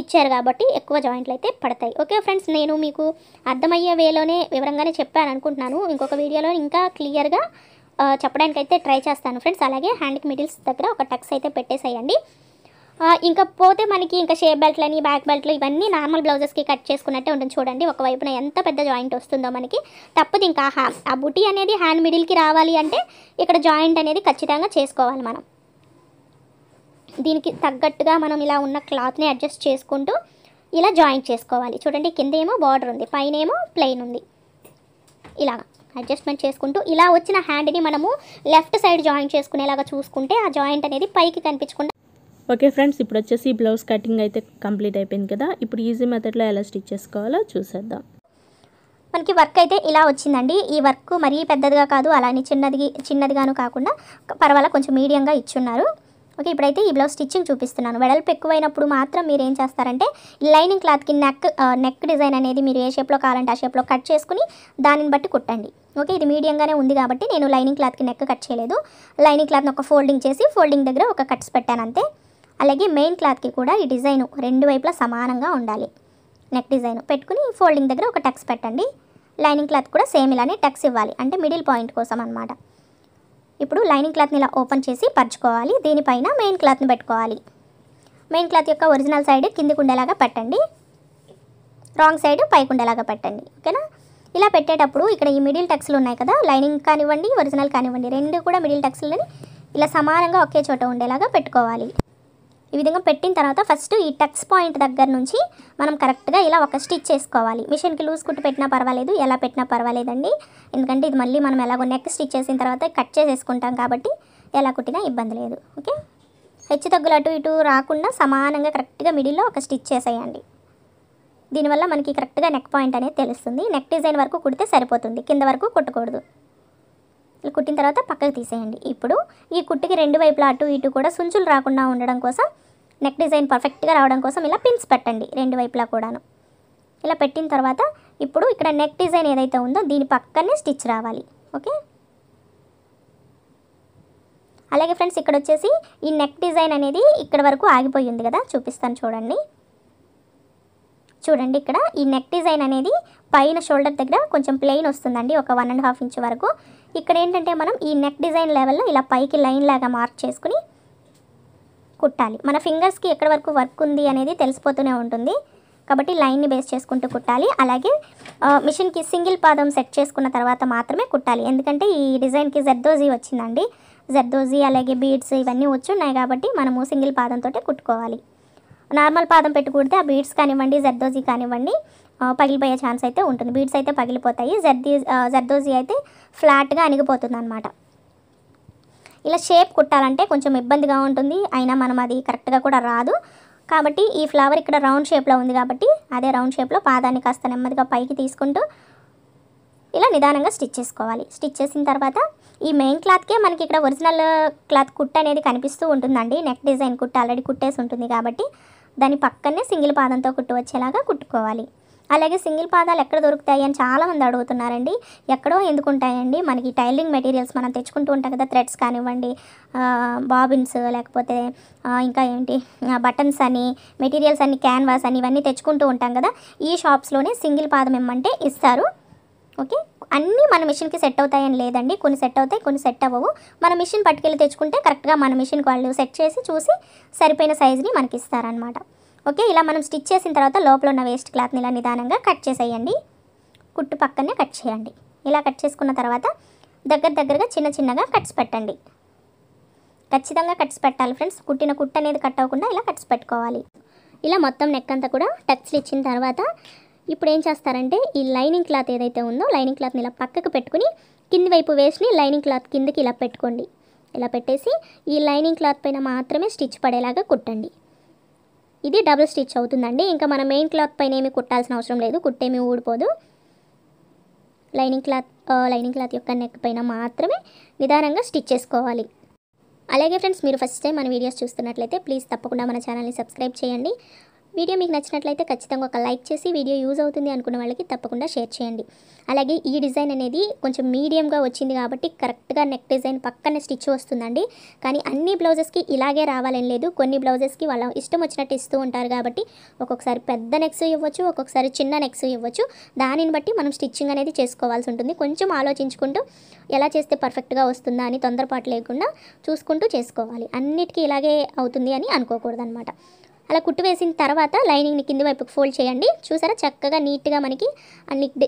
Speaker 1: ఇచ్చారు కాబట్టి ఎక్కువ జాయింట్లు అయితే పడతాయి ఓకే ఫ్రెండ్స్ నేను మీకు అర్థమయ్యే వేలోనే వివరంగానే చెప్పాను అనుకుంటున్నాను ఇంకొక వీడియోలో ఇంకా క్లియర్గా చెప్పడానికి అయితే ట్రై చేస్తాను ఫ్రెండ్స్ అలాగే హ్యాండ్కి మిడిల్స్ దగ్గర ఒక టక్స్ అయితే పెట్టేసేయండి ఇంకా పోతే మనకి ఇంకా షేప్ బెల్ట్లని బ్యాక్ బెల్ట్లు ఇవన్నీ నార్మల్ బ్లౌజెస్కి కట్ చేసుకున్నట్టే ఉంటుంది చూడండి ఒకవైపున ఎంత పెద్ద జాయింట్ వస్తుందో మనకి తప్పదు ఇంకా ఆ బుటీ అనేది హ్యాండ్ మిడిల్కి రావాలి అంటే ఇక్కడ జాయింట్ అనేది ఖచ్చితంగా చేసుకోవాలి మనం దీనికి తగ్గట్టుగా మనం ఇలా ఉన్న క్లాత్ని అడ్జస్ట్ చేసుకుంటూ ఇలా జాయింట్ చేసుకోవాలి చూడండి కింద ఏమో బార్డర్ ఉంది పైన ఏమో ప్లెయిన్ ఉంది ఇలా అడ్జస్ట్మెంట్ చేసుకుంటూ ఇలా వచ్చిన హ్యాండ్ని మనము లెఫ్ట్ సైడ్ జాయింట్ చేసుకునేలాగా చూసుకుంటే ఆ జాయింట్ అనేది పైకి కనిపించకుండా ఓకే ఫ్రెండ్స్ ఇప్పుడు వచ్చేసి బ్లౌజ్ కటింగ్ అయితే కంప్లీట్ అయిపోయింది కదా ఇప్పుడు ఈజీ మెథడ్లో ఎలా స్టిచ్ చేసుకోవాలో చూసేద్దాం మనకి వర్క్ అయితే ఇలా వచ్చిందండి ఈ వర్క్ మరీ పెద్దదిగా కాదు అలానే చిన్నది చిన్నదిగాను కాకుండా పర్వాలేదు కొంచెం మీడియంగా ఇచ్చున్నారు ఓకే ఇప్పుడైతే ఈ బ్లౌజ్ స్టిచ్చింగ్ చూపిస్తున్నాను వెడల్పు ఎక్కువైనప్పుడు మాత్రం మీరు ఏం చేస్తారంటే లైనింగ్ క్లాత్కి నెక్ నెక్ డిజైన్ అనేది మీరు ఏ షేప్లో కావాలంటే ఆ షేప్లో కట్ చేసుకుని దానిని బట్టి కుట్టండి ఓకే ఇది మీడియంగానే ఉంది కాబట్టి నేను లైనింగ్ క్లాత్కి నెక్ కట్ చేయలేదు లైనింగ్ క్లాత్ని ఒక ఫోల్డింగ్ చేసి ఫోల్డింగ్ దగ్గర ఒక కట్స్ పెట్టాను అంతే అలాగే మెయిన్ క్లాత్కి కూడా ఈ డిజైన్ రెండు వైపులా సమానంగా ఉండాలి నెక్ డిజైన్ పెట్టుకుని ఫోల్డింగ్ దగ్గర ఒక టెక్స్ పెట్టండి లైనింగ్ క్లాత్ కూడా సేమ్ ఇలానే టెక్స్ ఇవ్వాలి అంటే మిడిల్ పాయింట్ కోసం అనమాట ఇప్పుడు లైనింగ్ క్లాత్ని ఇలా ఓపెన్ చేసి పరుచుకోవాలి దీనిపైన మెయిన్ క్లాత్ని పెట్టుకోవాలి మెయిన్ క్లాత్ యొక్క ఒరిజినల్ సైడ్ కిందికి ఉండేలాగా పెట్టండి రాంగ్ సైడ్ పైకి ఉండేలాగా పెట్టండి ఓకేనా ఇలా పెట్టేటప్పుడు ఇక్కడ ఈ మిడిల్ టెక్స్లు ఉన్నాయి కదా లైనింగ్ కానివ్వండి ఒరిజినల్ కానివ్వండి రెండు కూడా మిడిల్ టెక్స్లని ఇలా సమానంగా ఒకే చోట ఉండేలాగా పెట్టుకోవాలి ఈ విధంగా పెట్టిన తర్వాత ఫస్ట్ ఈ టక్స్ పాయింట్ దగ్గర నుంచి మనం కరెక్ట్గా ఇలా ఒక స్టిచ్ చేసుకోవాలి మిషన్కి లూజ్ కుట్టు పెట్టినా పర్వాలేదు ఎలా పెట్టినా పర్వాలేదండి ఎందుకంటే ఇది మళ్ళీ మనం ఎలాగో నెక్ స్టిచ్ చేసిన తర్వాత కట్ చేసేసుకుంటాం కాబట్టి ఎలా కుట్టినా ఇబ్బంది లేదు ఓకే హెచ్చు తగ్గులు అటు ఇటు రాకుండా సమానంగా కరెక్ట్గా మిడిల్లో ఒక స్టిచ్ చేసేయండి దీనివల్ల మనకి కరెక్ట్గా నెక్ పాయింట్ అనేది తెలుస్తుంది నెక్ డిజైన్ వరకు కుడితే సరిపోతుంది కింద వరకు కుట్టకూడదు ఇలా కుట్టిన తర్వాత పక్కకు తీసేయండి ఇప్పుడు ఈ కుట్టికి రెండు వైపులా అటు ఇటు కూడా సుంచులు రాకుండా ఉండడం కోసం నెక్ డిజైన్ పర్ఫెక్ట్గా రావడం కోసం ఇలా పిన్స్ పెట్టండి రెండు వైపులా కూడాను ఇలా పెట్టిన తర్వాత ఇప్పుడు ఇక్కడ నెక్ డిజైన్ ఏదైతే ఉందో దీని పక్కనే స్టిచ్ రావాలి ఓకే అలాగే ఫ్రెండ్స్ ఇక్కడ వచ్చేసి ఈ నెక్ డిజైన్ అనేది ఇక్కడ వరకు ఆగిపోయింది కదా చూపిస్తాను చూడండి చూడండి ఇక్కడ ఈ నెక్ డిజైన్ అనేది పైన షోల్డర్ దగ్గర కొంచెం ప్లెయిన్ వస్తుందండి ఒక వన్ అండ్ హాఫ్ ఇంచ్ వరకు ఇక్కడ ఏంటంటే మనం ఈ నెక్ డిజైన్ లెవెల్లో ఇలా పైకి లైన్ లాగా మార్క్ చేసుకుని కుట్టాలి మన ఫింగర్స్కి ఎక్కడి వరకు వర్క్ ఉంది అనేది తెలిసిపోతూనే ఉంటుంది కాబట్టి లైన్ని బేస్ చేసుకుంటూ కుట్టాలి అలాగే మిషన్కి సింగిల్ పాదం సెట్ చేసుకున్న తర్వాత మాత్రమే కుట్టాలి ఎందుకంటే ఈ డిజైన్కి జర్దోజీ వచ్చిందండి జర్దోజీ అలాగే బీడ్స్ ఇవన్నీ వచ్చున్నాయి కాబట్టి మనము సింగిల్ పాదంతో కుట్టుకోవాలి నార్మల్ పాదం పెట్టుకుంటే ఆ బీడ్స్ కానివ్వండి జర్దోజీ కానివ్వండి పగిలిపోయే ఛాన్స్ అయితే ఉంటుంది బీడ్స్ అయితే పగిలిపోతాయి జర్దీ జర్దోజీ అయితే ఫ్లాట్గా అణిగిపోతుంది అనమాట ఇలా షేప్ కుట్టాలంటే కొంచెం ఇబ్బందిగా ఉంటుంది అయినా మనం అది కరెక్ట్గా కూడా రాదు కాబట్టి ఈ ఫ్లవర్ ఇక్కడ రౌండ్ షేప్లో ఉంది కాబట్టి అదే రౌండ్ షేప్లో పాదాన్ని కాస్త నెమ్మదిగా పైకి తీసుకుంటూ ఇలా నిదానంగా స్టిచ్ చేసుకోవాలి స్టిచ్ చేసిన తర్వాత ఈ మెయిన్ క్లాత్కే మనకి ఇక్కడ ఒరిజినల్ క్లాత్ కుట్ అనేది కనిపిస్తూ ఉంటుందండి నెక్ డిజైన్ కుట్ట ఆల్రెడీ కుట్టేసి ఉంటుంది కాబట్టి దాని పక్కనే సింగిల్ పాదంతో కుట్టు వచ్చేలాగా కుట్టుకోవాలి అలాగే సింగిల్ పాదాలు ఎక్కడ దొరుకుతాయి అని చాలామంది అడుగుతున్నారండి ఎక్కడో ఎందుకుంటాయండి మనకి టైలింగ్ మెటీరియల్స్ మనం తెచ్చుకుంటూ ఉంటాం కదా థ్రెడ్స్ కానివ్వండి బాబిన్స్ లేకపోతే ఇంకా ఏంటి బటన్స్ అని మెటీరియల్స్ అని క్యాన్వాస్ అని ఇవన్నీ తెచ్చుకుంటూ ఉంటాం కదా ఈ షాప్స్లోనే సింగిల్ పాదం ఇమ్మంటే ఇస్తారు ఓకే అన్నీ మన మిషన్కి సెట్ అవుతాయని లేదండి కొన్ని సెట్ అవుతాయి కొన్ని సెట్ అవ్వవు మన మిషన్ పట్టుకెళ్ళి తెచ్చుకుంటే కరెక్ట్గా మన మిషన్కి వాళ్ళు సెట్ చేసి చూసి సరిపోయిన సైజుని మనకి ఇస్తారనమాట ఓకే ఇలా మనం స్టిచ్ చేసిన తర్వాత లోపల ఉన్న వేస్ట్ క్లాత్ని ఇలా నిదానంగా కట్ చేసేయండి కుట్టు పక్కనే కట్ చేయండి ఇలా కట్ చేసుకున్న తర్వాత దగ్గర దగ్గరగా చిన్న చిన్నగా కట్స్ పెట్టండి ఖచ్చితంగా కట్స్ పెట్టాలి ఫ్రెండ్స్ కుట్టిన కుట్ట అనేది కట్ అవ్వకుండా ఇలా కట్స్ పెట్టుకోవాలి ఇలా మొత్తం నెక్ అంతా కూడా టచ్లు ఇచ్చిన తర్వాత ఇప్పుడు ఏం చేస్తారంటే ఈ లైనింగ్ క్లాత్ ఏదైతే ఉందో లైనింగ్ క్లాత్ని ఇలా పక్కకు పెట్టుకుని కింది వైపు వేస్ట్ని లైనింగ్ క్లాత్ కిందకి ఇలా పెట్టుకోండి ఇలా పెట్టేసి ఈ లైనింగ్ క్లాత్ పైన మాత్రమే స్టిచ్ పడేలాగా కుట్టండి ఇది డబుల్ స్టిచ్ అవుతుందండి ఇంకా మన మెయిన్ క్లాత్ పైన ఏమి కుట్టాల్సిన అవసరం లేదు కుట్టేమి ఊడిపోదు లైనింగ్ క్లాత్ లైనింగ్ క్లాత్ యొక్క నెక్ పైన మాత్రమే నిదానంగా స్టిచ్ చేసుకోవాలి అలాగే ఫ్రెండ్స్ మీరు ఫస్ట్ టైం మన వీడియోస్ చూస్తున్నట్లయితే ప్లీజ్ తప్పకుండా మన ఛానల్ని సబ్స్క్రైబ్ చేయండి వీడియో మీకు నచ్చినట్లయితే ఖచ్చితంగా ఒక లైక్ చేసి వీడియో యూజ్ అవుతుంది అనుకున్న వాళ్ళకి తప్పకుండా షేర్ చేయండి అలాగే ఈ డిజైన్ అనేది కొంచెం మీడియంగా వచ్చింది కాబట్టి కరెక్ట్గా నెక్ డిజైన్ పక్కన స్టిచ్ వస్తుందండి కానీ అన్ని బ్లౌజెస్కి ఇలాగే రావాలని లేదు కొన్ని బ్లౌజెస్కి వాళ్ళ ఇష్టం వచ్చినట్టు ఇస్తూ ఉంటారు కాబట్టి ఒక్కొక్కసారి పెద్ద నెక్స్ ఇవ్వచ్చు ఒక్కొక్కసారి చిన్న నెక్స్ ఇవ్వచ్చు దానిని బట్టి మనం స్టిచ్చింగ్ అనేది చేసుకోవాల్సి ఉంటుంది కొంచెం ఆలోచించుకుంటూ ఎలా చేస్తే పర్ఫెక్ట్గా వస్తుందా అని తొందరపాటు లేకుండా చూసుకుంటూ చేసుకోవాలి అన్నిటికీ ఇలాగే అవుతుంది అని అనుకోకూడదనమాట అలా కుట్టు వేసిన తర్వాత లైనింగ్ని కింది వైపుకి ఫోల్డ్ చేయండి చూసారా చక్కగా నీట్గా మనకి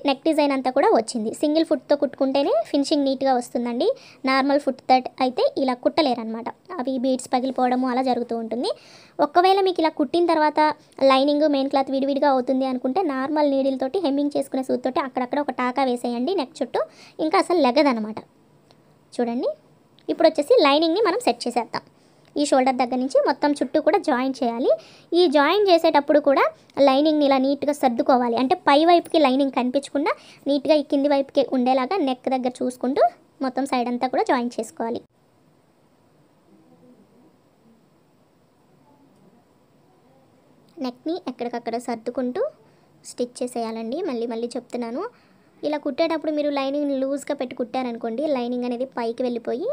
Speaker 1: నెక్ డిజైన్ అంతా కూడా వచ్చింది సింగిల్ ఫుట్తో కుట్టుకుంటేనే ఫినిషింగ్ నీట్గా వస్తుందండి నార్మల్ ఫుట్ తట్ అయితే ఇలా కుట్టలేరనమాట అవి బీడ్స్ పగిలిపోవడము అలా జరుగుతూ ఉంటుంది ఒకవేళ మీకు ఇలా కుట్టిన తర్వాత లైనింగ్ మెయిన్ క్లాత్ విడివిడిగా అవుతుంది అనుకుంటే నార్మల్ నీడిల్తోటి హెమ్మింగ్ చేసుకునే సూత్తోటి అక్కడక్కడ ఒక టాకా వేసేయండి నెక్ చుట్టూ ఇంకా అసలు లెగదనమాట చూడండి ఇప్పుడు వచ్చేసి లైనింగ్ని మనం సెట్ చేసేద్దాం ఈ షోల్డర్ దగ్గర నుంచి మొత్తం చుట్టూ కూడా జాయిన్ చేయాలి ఈ జాయిన్ చేసేటప్పుడు కూడా లైనింగ్ని ఇలా నీట్గా సర్దుకోవాలి అంటే పై వైపుకి లైనింగ్ కనిపించకుండా నీట్గా ఈ కింది వైపుకి ఉండేలాగా నెక్ దగ్గర చూసుకుంటూ మొత్తం సైడ్ అంతా కూడా జాయిన్ చేసుకోవాలి నెక్ని ఎక్కడికక్కడ సర్దుకుంటూ స్టిచ్ చేసేయాలండి మళ్ళీ మళ్ళీ చెప్తున్నాను ఇలా కుట్టేటప్పుడు మీరు లైనింగ్ లూజ్గా పెట్టి కుట్టారనుకోండి లైనింగ్ అనేది పైకి వెళ్ళిపోయి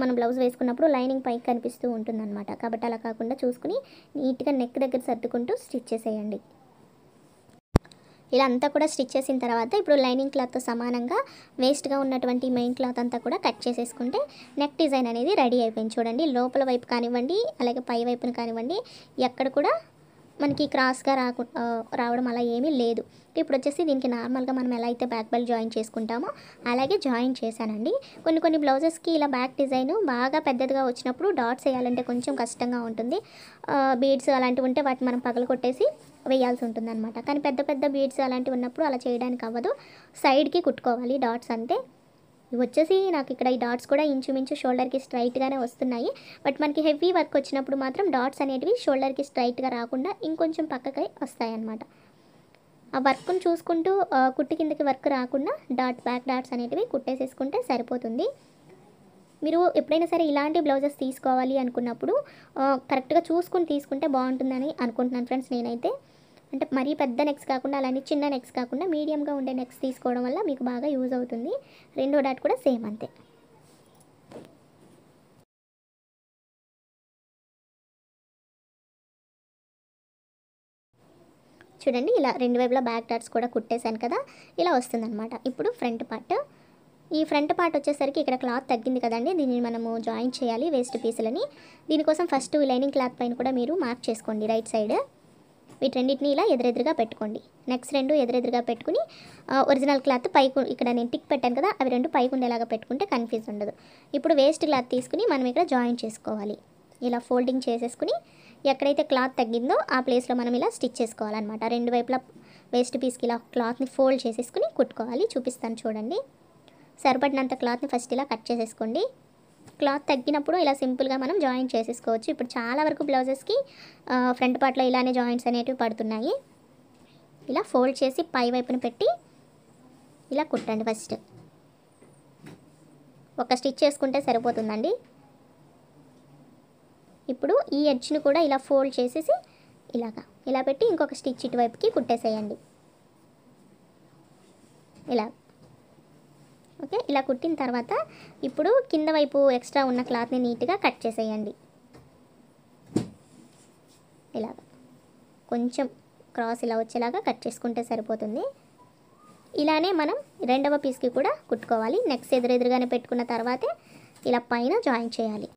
Speaker 1: మనం బ్లౌజ్ వేసుకున్నప్పుడు లైనింగ్ పైకి కనిపిస్తూ ఉంటుందన్నమాట కాబట్టి అలా కాకుండా చూసుకుని నీట్గా నెక్ దగ్గర సర్దుకుంటూ స్టిచ్ చేసేయండి ఇలా అంతా కూడా స్టిచ్ చేసిన తర్వాత ఇప్పుడు లైనింగ్ క్లాత్తో సమానంగా వేస్ట్గా ఉన్నటువంటి మెయిన్ క్లాత్ అంతా కూడా కట్ చేసేసుకుంటే నెక్ డిజైన్ అనేది రెడీ అయిపోయింది చూడండి లోపల వైపు కానివ్వండి అలాగే పై వైపున కానివ్వండి ఎక్కడ కూడా మనకి క్రాస్గా రాకు రావడం అలా ఏమీ లేదు ఇప్పుడు వచ్చేసి దీనికి నార్మల్గా మనం ఎలా అయితే బ్యాక్ బెల్ట్ జాయిన్ చేసుకుంటామో అలాగే జాయిన్ చేశానండి కొన్ని కొన్ని బ్లౌజెస్కి ఇలా బ్యాక్ డిజైన్ బాగా పెద్దదిగా వచ్చినప్పుడు డాట్స్ వేయాలంటే కొంచెం కష్టంగా ఉంటుంది బీడ్స్ అలాంటివి ఉంటే వాటిని మనం పగల కొట్టేసి వేయాల్సి ఉంటుంది కానీ పెద్ద పెద్ద బీడ్స్ అలాంటివి ఉన్నప్పుడు అలా చేయడానికి అవ్వదు సైడ్కి కుట్టుకోవాలి డాట్స్ అంతే వచ్చేసి నాకు ఇక్కడ ఈ డాట్స్ కూడా ఇంచుమించు షోల్డర్కి స్ట్రైట్గానే వస్తున్నాయి బట్ మనకి హెవీ వర్క్ వచ్చినప్పుడు మాత్రం డాట్స్ అనేటివి షోల్డర్కి స్ట్రైట్గా రాకుండా ఇంకొంచెం వస్తాయి వస్తాయన్నమాట ఆ వర్క్ను చూసుకుంటూ కుట్టి కిందకి వర్క్ రాకుండా డాట్ బ్యాక్ డాట్స్ అనేటివి కుట్టేసేసుకుంటే సరిపోతుంది మీరు ఎప్పుడైనా సరే ఇలాంటి బ్లౌజెస్ తీసుకోవాలి అనుకున్నప్పుడు కరెక్ట్గా చూసుకుని తీసుకుంటే బాగుంటుందని అనుకుంటున్నాను ఫ్రెండ్స్ నేనైతే అంటే మరీ పెద్ద నెక్స్ కాకుండా అలానే చిన్న నెక్స్ కాకుండా మీడియంగా ఉండే నెక్స్ తీసుకోవడం వల్ల మీకు బాగా యూజ్ అవుతుంది రెండో డాట్ కూడా సేమ్ అంతే చూడండి ఇలా రెండు వైపులా బ్యాక్ డాట్స్ కూడా కుట్టేశాను కదా ఇలా వస్తుందన్నమాట ఇప్పుడు ఫ్రంట్ పార్ట్ ఈ ఫ్రంట్ పార్ట్ వచ్చేసరికి ఇక్కడ క్లాత్ తగ్గింది కదండి దీనిని మనము జాయిన్ చేయాలి వేస్ట్ పీసులని దీనికోసం ఫస్ట్ లైనింగ్ క్లాత్ పైన కూడా మీరు మార్క్ చేసుకోండి రైట్ సైడ్ వీటన్నిటిని ఇలా ఎదురెదురుగా పెట్టుకోండి నెక్స్ట్ రెండు ఎదురెదురుగా పెట్టుకుని ఒరిజినల్ క్లాత్ పైకు ఇక్కడ నేను టిక్ పెట్టాను కదా అవి రెండు పైకు ఉండేలాగా పెట్టుకుంటే కన్ఫ్యూజ్ ఉండదు ఇప్పుడు వేస్ట్ క్లాత్ తీసుకుని మనం ఇక్కడ జాయిన్ చేసుకోవాలి ఇలా ఫోల్డింగ్ చేసేసుకుని ఎక్కడైతే క్లాత్ తగ్గిందో ఆ ప్లేస్లో మనం ఇలా స్టిచ్ చేసుకోవాలన్నమాట రెండు వైపులా వేస్ట్ పీస్కి ఇలా క్లాత్ని ఫోల్డ్ చేసేసుకుని కుట్టుకోవాలి చూపిస్తాను చూడండి సరిపడినంత క్లాత్ని ఫస్ట్ ఇలా కట్ చేసేసుకోండి క్లాత్ తగ్గినప్పుడు ఇలా సింపుల్గా మనం జాయిన్ చేసేసుకోవచ్చు ఇప్పుడు చాలా వరకు బ్లౌజెస్కి ఫ్రంట్ పార్ట్లో ఇలానే జాయింట్స్ అనేటివి పడుతున్నాయి ఇలా ఫోల్డ్ చేసి పై వైపున పెట్టి ఇలా కుట్టండి ఫస్ట్ ఒక స్టిచ్ చేసుకుంటే సరిపోతుందండి ఇప్పుడు ఈ ఎడ్జ్ని కూడా ఇలా ఫోల్డ్ చేసేసి ఇలాగా ఇలా పెట్టి ఇంకొక స్టిచ్ ఇటువైపుకి కుట్టేసేయండి ఇలా ఓకే ఇలా కుట్టిన తర్వాత ఇప్పుడు కింద వైపు ఎక్స్ట్రా ఉన్న క్లాత్ని నీట్గా కట్ చేసేయండి ఇలాగ కొంచెం క్రాస్ ఇలా వచ్చేలాగా కట్ చేసుకుంటే సరిపోతుంది ఇలానే మనం రెండవ పీస్కి కూడా కుట్టుకోవాలి నెక్స్ట్ ఎదురెదురుగానే పెట్టుకున్న తర్వాతే ఇలా పైన జాయిన్ చేయాలి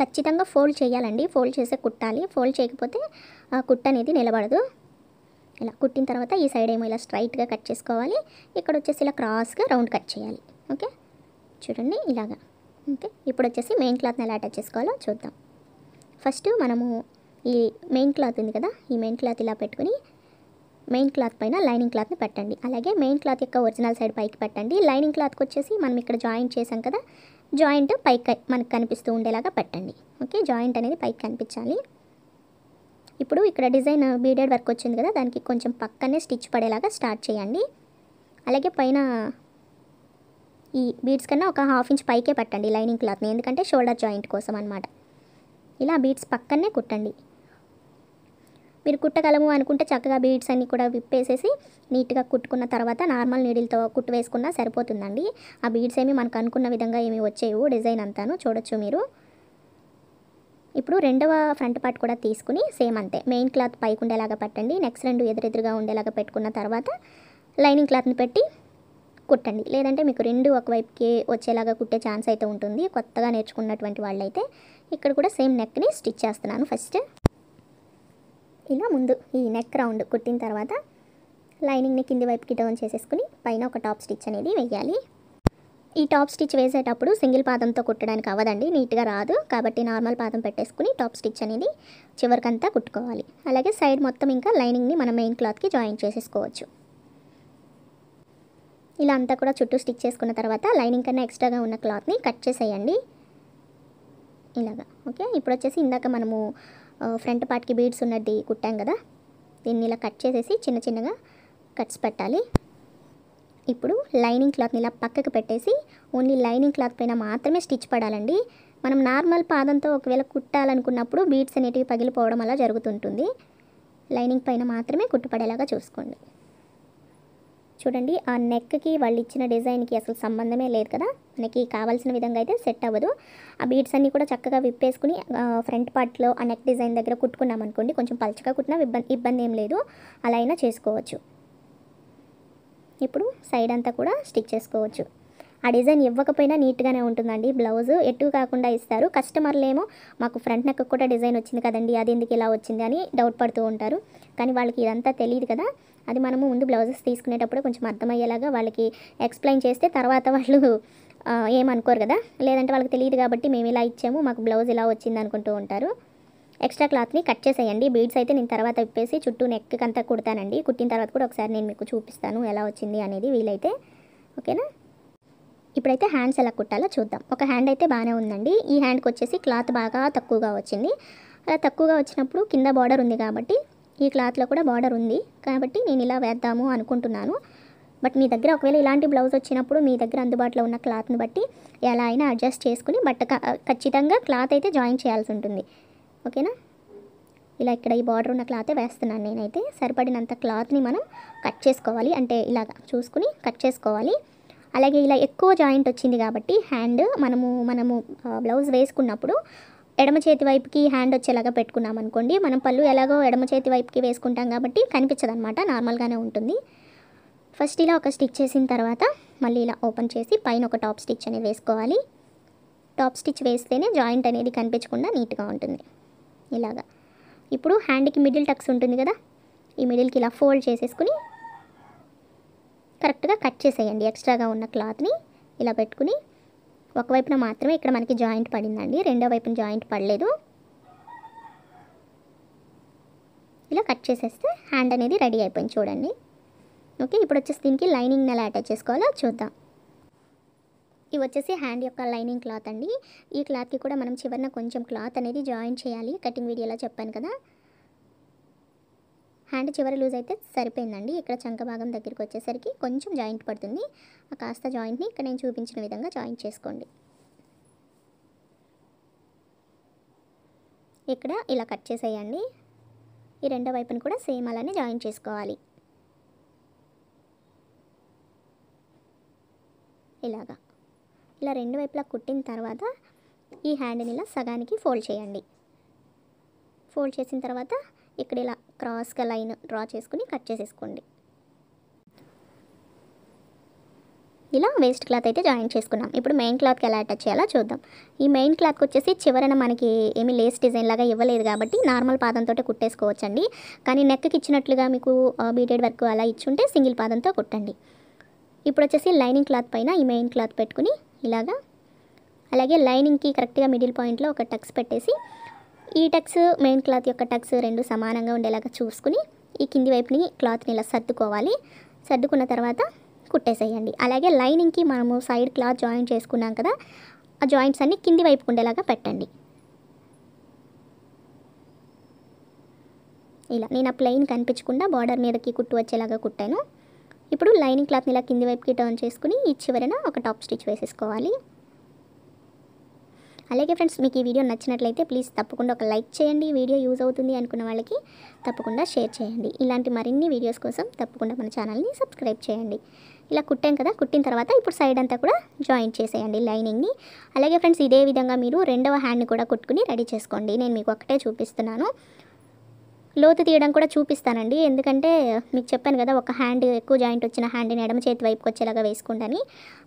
Speaker 1: ఖచ్చితంగా ఫోల్డ్ చేయాలండి ఫోల్డ్ చేసే కుట్టాలి ఫోల్డ్ చేయకపోతే కుట్ట అనేది నిలబడదు ఇలా కుట్టిన తర్వాత ఈ సైడ్ ఏమో ఇలా స్ట్రైట్గా కట్ చేసుకోవాలి ఇక్కడ వచ్చేసి ఇలా క్రాస్గా రౌండ్ కట్ చేయాలి ఓకే చూడండి ఇలాగా ఓకే ఇప్పుడు వచ్చేసి మెయిన్ క్లాత్ని ఎలా అటాచ్ చేసుకోవాలో చూద్దాం ఫస్ట్ మనము ఈ మెయిన్ క్లాత్ ఉంది కదా ఈ మెయిన్ క్లాత్ ఇలా పెట్టుకుని మెయిన్ క్లాత్ పైన లైనింగ్ క్లాత్ని పెట్టండి అలాగే మెయిన్ క్లాత్ యొక్క ఒరిజినల్ సైడ్ పైకి పెట్టండి లైనింగ్ క్లాత్కి వచ్చేసి మనం ఇక్కడ జాయింట్ చేసాం కదా జాయింట్ పైకి మనకు కనిపిస్తూ ఉండేలాగా పెట్టండి ఓకే జాయింట్ అనేది పైకి కనిపించాలి ఇప్పుడు ఇక్కడ డిజైన్ బీడెడ్ వర్క్ వచ్చింది కదా దానికి కొంచెం పక్కనే స్టిచ్ పడేలాగా స్టార్ట్ చేయండి అలాగే పైన ఈ బీడ్స్ కన్నా ఒక హాఫ్ ఇంచ్ పైకే పెట్టండి లైనింగ్ క్లాత్ని ఎందుకంటే షోల్డర్ జాయింట్ కోసం అనమాట ఇలా బీడ్స్ పక్కనే కుట్టండి మీరు కుట్టగలము అనుకుంటే చక్కగా బీడ్స్ అన్నీ కూడా విప్పేసేసి నీట్గా కుట్టుకున్న తర్వాత నార్మల్ నీడిల్తో కుట్టు వేసుకున్నా సరిపోతుందండి ఆ బీడ్స్ ఏమి మనకు అనుకున్న విధంగా ఏమి వచ్చేవు డిజైన్ అంతాను చూడొచ్చు మీరు ఇప్పుడు రెండవ ఫ్రంట్ పార్ట్ కూడా తీసుకుని సేమ్ అంతే మెయిన్ క్లాత్ పైకి ఉండేలాగా పెట్టండి నెక్స్ట్ రెండు ఎదురెదురుగా ఉండేలాగా పెట్టుకున్న తర్వాత లైనింగ్ క్లాత్ని పెట్టి కుట్టండి లేదంటే మీకు రెండు ఒకవైపుకి వచ్చేలాగా కుట్టే ఛాన్స్ అయితే ఉంటుంది కొత్తగా నేర్చుకున్నటువంటి వాళ్ళైతే ఇక్కడ కూడా సేమ్ నెక్ని స్టిచ్ చేస్తున్నాను ఫస్ట్ ఇలా ముందు ఈ నెక్ రౌండ్ కుట్టిన తర్వాత లైనింగ్ని కింది వైపుకి టర్న్ చేసేసుకుని పైన ఒక టాప్ స్టిచ్ అనేది వేయాలి ఈ టాప్ స్టిచ్ వేసేటప్పుడు సింగిల్ పాదంతో కుట్టడానికి అవ్వదండి నీట్గా రాదు కాబట్టి నార్మల్ పాదం పెట్టేసుకుని టాప్ స్టిచ్ అనేది చివరికంతా కుట్టుకోవాలి అలాగే సైడ్ మొత్తం ఇంకా లైనింగ్ని మన మెయిన్ క్లాత్కి జాయిన్ చేసేసుకోవచ్చు ఇలా అంతా కూడా చుట్టూ స్టిచ్ చేసుకున్న తర్వాత లైనింగ్ కన్నా ఎక్స్ట్రాగా ఉన్న క్లాత్ని కట్ చేసేయండి ఇలాగా ఓకే ఇప్పుడు వచ్చేసి ఇందాక మనము ఫ్రంట్ పార్ట్కి బీడ్స్ ఉన్నది కుట్టాం కదా దీన్ని ఇలా కట్ చేసేసి చిన్న చిన్నగా కట్స్ పెట్టాలి ఇప్పుడు లైనింగ్ క్లాత్ని ఇలా పక్కకు పెట్టేసి ఓన్లీ లైనింగ్ క్లాత్ పైన మాత్రమే స్టిచ్ పడాలండి మనం నార్మల్ పాదంతో ఒకవేళ కుట్టాలనుకున్నప్పుడు బీడ్స్ అనేటివి పగిలిపోవడం అలా జరుగుతుంటుంది లైనింగ్ పైన మాత్రమే కుట్టుపడేలాగా చూసుకోండి చూడండి ఆ నెక్కి వాళ్ళు ఇచ్చిన డిజైన్కి అసలు సంబంధమే లేదు కదా మనకి కావాల్సిన విధంగా అయితే సెట్ అవ్వదు ఆ బీడ్స్ అన్నీ కూడా చక్కగా విప్పేసుకుని ఫ్రంట్ పార్ట్లో ఆ నెక్ డిజైన్ దగ్గర కుట్టుకున్నాం అనుకోండి కొంచెం పలచగా కుట్టినా ఇబ్బంది ఇబ్బంది ఏం లేదు అలా అయినా చేసుకోవచ్చు ఇప్పుడు సైడ్ అంతా కూడా స్టిచ్ చేసుకోవచ్చు ఆ డిజైన్ ఇవ్వకపోయినా నీట్గానే ఉంటుందండి బ్లౌజ్ ఎటు కాకుండా ఇస్తారు కస్టమర్లేమో మాకు ఫ్రంట్ నెక్ కూడా డిజైన్ వచ్చింది కదండి అది ఎందుకు ఇలా వచ్చింది అని డౌట్ పడుతూ ఉంటారు కానీ వాళ్ళకి ఇదంతా తెలియదు కదా అది మనము ముందు బ్లౌజెస్ తీసుకునేటప్పుడు కొంచెం అర్థమయ్యేలాగా వాళ్ళకి ఎక్స్ప్లెయిన్ చేస్తే తర్వాత వాళ్ళు ఏమనుకోరు కదా లేదంటే వాళ్ళకి తెలియదు కాబట్టి మేము ఇలా ఇచ్చాము మాకు బ్లౌజ్ ఇలా వచ్చింది అనుకుంటూ ఉంటారు ఎక్స్ట్రా క్లాత్ని కట్ చేసేయండి బీడ్స్ అయితే నేను తర్వాత ఇప్పేసి చుట్టూ నెక్ అంతా కుడతానండి కుట్టిన తర్వాత కూడా ఒకసారి నేను మీకు చూపిస్తాను ఎలా వచ్చింది అనేది వీలైతే ఓకేనా ఇప్పుడైతే హ్యాండ్స్ ఎలా కుట్టాలో చూద్దాం ఒక హ్యాండ్ అయితే బాగానే ఉందండి ఈ హ్యాండ్కి వచ్చేసి క్లాత్ బాగా తక్కువగా వచ్చింది అలా తక్కువగా వచ్చినప్పుడు కింద బార్డర్ ఉంది కాబట్టి ఈ క్లాత్లో కూడా బార్డర్ ఉంది కాబట్టి నేను ఇలా వేద్దాము అనుకుంటున్నాను బట్ మీ దగ్గర ఒకవేళ ఇలాంటి బ్లౌజ్ వచ్చినప్పుడు మీ దగ్గర అందుబాటులో ఉన్న క్లాత్ని బట్టి ఎలా అయినా అడ్జస్ట్ చేసుకుని బట్ ఖచ్చితంగా క్లాత్ అయితే జాయిన్ చేయాల్సి ఉంటుంది ఓకేనా ఇలా ఇక్కడ ఈ బార్డర్ ఉన్న క్లాతే వేస్తున్నాను నేనైతే సరిపడినంత క్లాత్ని మనం కట్ చేసుకోవాలి అంటే ఇలా చూసుకుని కట్ చేసుకోవాలి అలాగే ఇలా ఎక్కువ జాయింట్ వచ్చింది కాబట్టి హ్యాండ్ మనము మనము బ్లౌజ్ వేసుకున్నప్పుడు ఎడమ చేతి వైపుకి హ్యాండ్ వచ్చేలాగా పెట్టుకున్నాం అనుకోండి మనం పళ్ళు ఎలాగో ఎడమ చేతి వైపుకి వేసుకుంటాం కాబట్టి కనిపించదు అనమాట నార్మల్గానే ఉంటుంది ఫస్ట్ ఇలా ఒక స్టిచ్ చేసిన తర్వాత మళ్ళీ ఇలా ఓపెన్ చేసి పైన ఒక టాప్ స్టిచ్ అనేది వేసుకోవాలి టాప్ స్టిచ్ వేస్తేనే జాయింట్ అనేది కనిపించకుండా నీట్గా ఉంటుంది ఇలాగా ఇప్పుడు హ్యాండ్కి మిడిల్ టక్స్ ఉంటుంది కదా ఈ మిడిల్కి ఇలా ఫోల్డ్ చేసేసుకుని కరెక్ట్గా కట్ చేసేయండి ఎక్స్ట్రాగా ఉన్న క్లాత్ని ఇలా పెట్టుకుని ఒకవైపున మాత్రమే ఇక్కడ మనకి జాయింట్ పడిందండి రెండో వైపున జాయింట్ పడలేదు ఇలా కట్ చేసేస్తే హ్యాండ్ అనేది రెడీ అయిపోయింది చూడండి ఓకే ఇప్పుడు వచ్చేసి దీనికి లైనింగ్ని ఎలా అటాచ్ చేసుకోవాలో చూద్దాం ఇవి వచ్చేసి హ్యాండ్ యొక్క లైనింగ్ క్లాత్ అండి ఈ క్లాత్కి కూడా మనం చివరిన కొంచెం క్లాత్ అనేది జాయిన్ చేయాలి కటింగ్ వీడియోలో చెప్పాను కదా హ్యాండ్ చివరి లూజ్ అయితే సరిపోయిందండి ఇక్కడ చంక భాగం దగ్గరికి వచ్చేసరికి కొంచెం జాయింట్ పడుతుంది ఆ కాస్త జాయింట్ని ఇక్కడ నేను చూపించిన విధంగా జాయింట్ చేసుకోండి ఇక్కడ ఇలా కట్ చేసేయండి ఈ రెండో వైపును కూడా సేమ్ అలానే జాయిన్ చేసుకోవాలి ఇలాగా ఇలా రెండు వైపులా కుట్టిన తర్వాత ఈ హ్యాండ్ని ఇలా సగానికి ఫోల్డ్ చేయండి ఫోల్డ్ చేసిన తర్వాత ఇక్కడ ఇలా క్రాస్గా లైన్ డ్రా చేసుకుని కట్ చేసేసుకోండి ఇలా వేస్ట్ క్లాత్ అయితే జాయిన్ చేసుకున్నాం ఇప్పుడు మెయిన్ క్లాత్కి ఎలా అటాచ్ చేయాలో చూద్దాం ఈ మెయిన్ క్లాత్కి వచ్చేసి చివరన మనకి ఏమీ లేస్ డిజైన్ లాగా ఇవ్వలేదు కాబట్టి నార్మల్ పాదంతో కుట్టేసుకోవచ్చండి కానీ నెక్కి ఇచ్చినట్లుగా మీకు బీటెడ్ వర్క్ అలా ఇచ్చుంటే సింగిల్ పాదంతో కుట్టండి ఇప్పుడు వచ్చేసి లైనింగ్ క్లాత్ పైన ఈ మెయిన్ క్లాత్ పెట్టుకుని ఇలాగా అలాగే లైనింగ్కి కరెక్ట్గా మిడిల్ పాయింట్లో ఒక టక్స్ పెట్టేసి ఈ టక్స్ మెయిన్ క్లాత్ యొక్క టక్స్ రెండు సమానంగా ఉండేలాగా చూసుకుని ఈ కింది వైపుని క్లాత్ని ఇలా సర్దుకోవాలి సర్దుకున్న తర్వాత కుట్టేసేయండి అలాగే లైనింగ్కి మనము సైడ్ క్లాత్ జాయిన్ చేసుకున్నాం కదా ఆ జాయింట్స్ అన్నీ కింది వైపు ఉండేలాగా పెట్టండి ఇలా నేను ఆ ప్లెయిన్ కనిపించకుండా బార్డర్ మీదకి కుట్టు వచ్చేలాగా కుట్టాను ఇప్పుడు లైనింగ్ క్లాత్ని ఇలా కింది వైపుకి టర్న్ చేసుకుని ఈ చివరన ఒక టాప్ స్టిచ్ వేసేసుకోవాలి అలాగే ఫ్రెండ్స్ మీకు ఈ వీడియో నచ్చినట్లయితే ప్లీజ్ తప్పకుండా ఒక లైక్ చేయండి వీడియో యూజ్ అవుతుంది అనుకున్న వాళ్ళకి తప్పకుండా షేర్ చేయండి ఇలాంటి మరిన్ని వీడియోస్ కోసం తప్పకుండా మన ఛానల్ని సబ్స్క్రైబ్ చేయండి ఇలా కుట్టాం కదా కుట్టిన తర్వాత ఇప్పుడు సైడ్ అంతా కూడా జాయింట్ చేసేయండి లైనింగ్ని అలాగే ఫ్రెండ్స్ ఇదే విధంగా మీరు రెండవ హ్యాండ్ని కూడా కుట్టుకుని రెడీ చేసుకోండి నేను మీకు ఒకటే చూపిస్తున్నాను లోతు తీయడం కూడా చూపిస్తానండి ఎందుకంటే మీకు చెప్పాను కదా ఒక హ్యాండ్ ఎక్కువ జాయింట్ వచ్చిన హ్యాండ్ని ఎడమ చేతి వైపుకి వచ్చేలాగా వేసుకుంటాని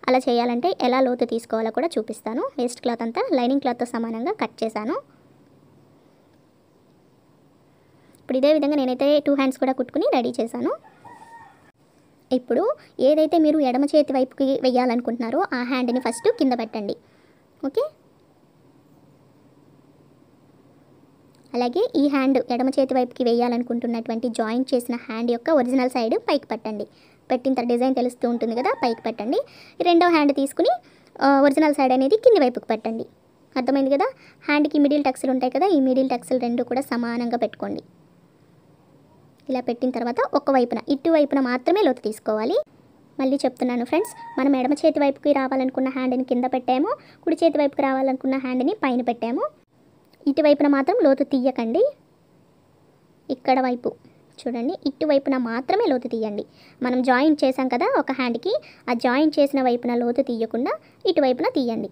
Speaker 1: అలా చేయాలంటే ఎలా లోతు తీసుకోవాలో కూడా చూపిస్తాను వేస్ట్ క్లాత్ అంతా లైనింగ్ క్లాత్తో సమానంగా కట్ చేశాను ఇప్పుడు ఇదే విధంగా నేనైతే టూ హ్యాండ్స్ కూడా కుట్టుకుని రెడీ చేశాను ఇప్పుడు ఏదైతే మీరు ఎడమ చేతి వైపుకి వెయ్యాలనుకుంటున్నారో ఆ హ్యాండ్ని ఫస్ట్ కింద పెట్టండి ఓకే అలాగే ఈ హ్యాండ్ ఎడమ చేతి వైపుకి వేయాలనుకుంటున్నటువంటి జాయింట్ చేసిన హ్యాండ్ యొక్క ఒరిజినల్ సైడ్ పైకి పెట్టండి పెట్టిన డిజైన్ తెలుస్తూ ఉంటుంది కదా పైకి పెట్టండి రెండో హ్యాండ్ తీసుకుని ఒరిజినల్ సైడ్ అనేది కింది వైపుకి పెట్టండి అర్థమైంది కదా హ్యాండ్కి మిడిల్ టెక్స్లు ఉంటాయి కదా ఈ మిడిల్ టెక్స్లు రెండు కూడా సమానంగా పెట్టుకోండి ఇలా పెట్టిన తర్వాత ఒక వైపున మాత్రమే లోతు తీసుకోవాలి మళ్ళీ చెప్తున్నాను ఫ్రెండ్స్ మనం ఎడమ చేతి వైపుకి రావాలనుకున్న హ్యాండ్ని కింద పెట్టాము కుడి చేతి వైపుకి రావాలనుకున్న హ్యాండ్ని పైన పెట్టాము ఇటువైపున మాత్రం లోతు తీయకండి ఇక్కడ వైపు చూడండి ఇటువైపున మాత్రమే లోతు తీయండి మనం జాయింట్ చేసాం కదా ఒక హ్యాండ్కి ఆ జాయింట్ చేసిన వైపున లోతు తీయకుండా ఇటువైపున తీయండి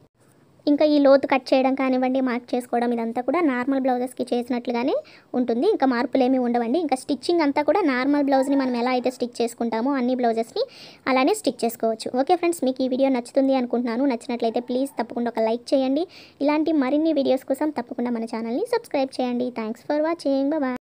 Speaker 1: ఇంకా ఈ లోతు కట్ చేయడం కానివ్వండి మార్క్ చేసుకోవడం ఇదంతా కూడా నార్మల్ బ్లౌజెస్కి చేసినట్లుగానే ఉంటుంది ఇంకా మార్పులేమీ ఉండవండి ఇంకా స్టిచ్చింగ్ అంతా కూడా నార్మల్ బ్లౌజ్ని మనం ఎలా అయితే స్టిచ్ చేసుకుంటామో అన్ని బ్లౌజెస్ని అలానే స్టిచ్ చేసుకోవచ్చు ఓకే ఫ్రెండ్స్ మీకు ఈ వీడియో నచ్చుతుంది అనుకుంటున్నాను నచ్చినట్లయితే ప్లీజ్ తప్పకుండా ఒక లైక్ చేయండి ఇలాంటి మరిన్ని వీడియోస్ కోసం తప్పకుండా మన ఛానల్ని సబ్స్క్రైబ్ చేయండి థ్యాంక్స్ ఫర్ వాచింగ్ బాబా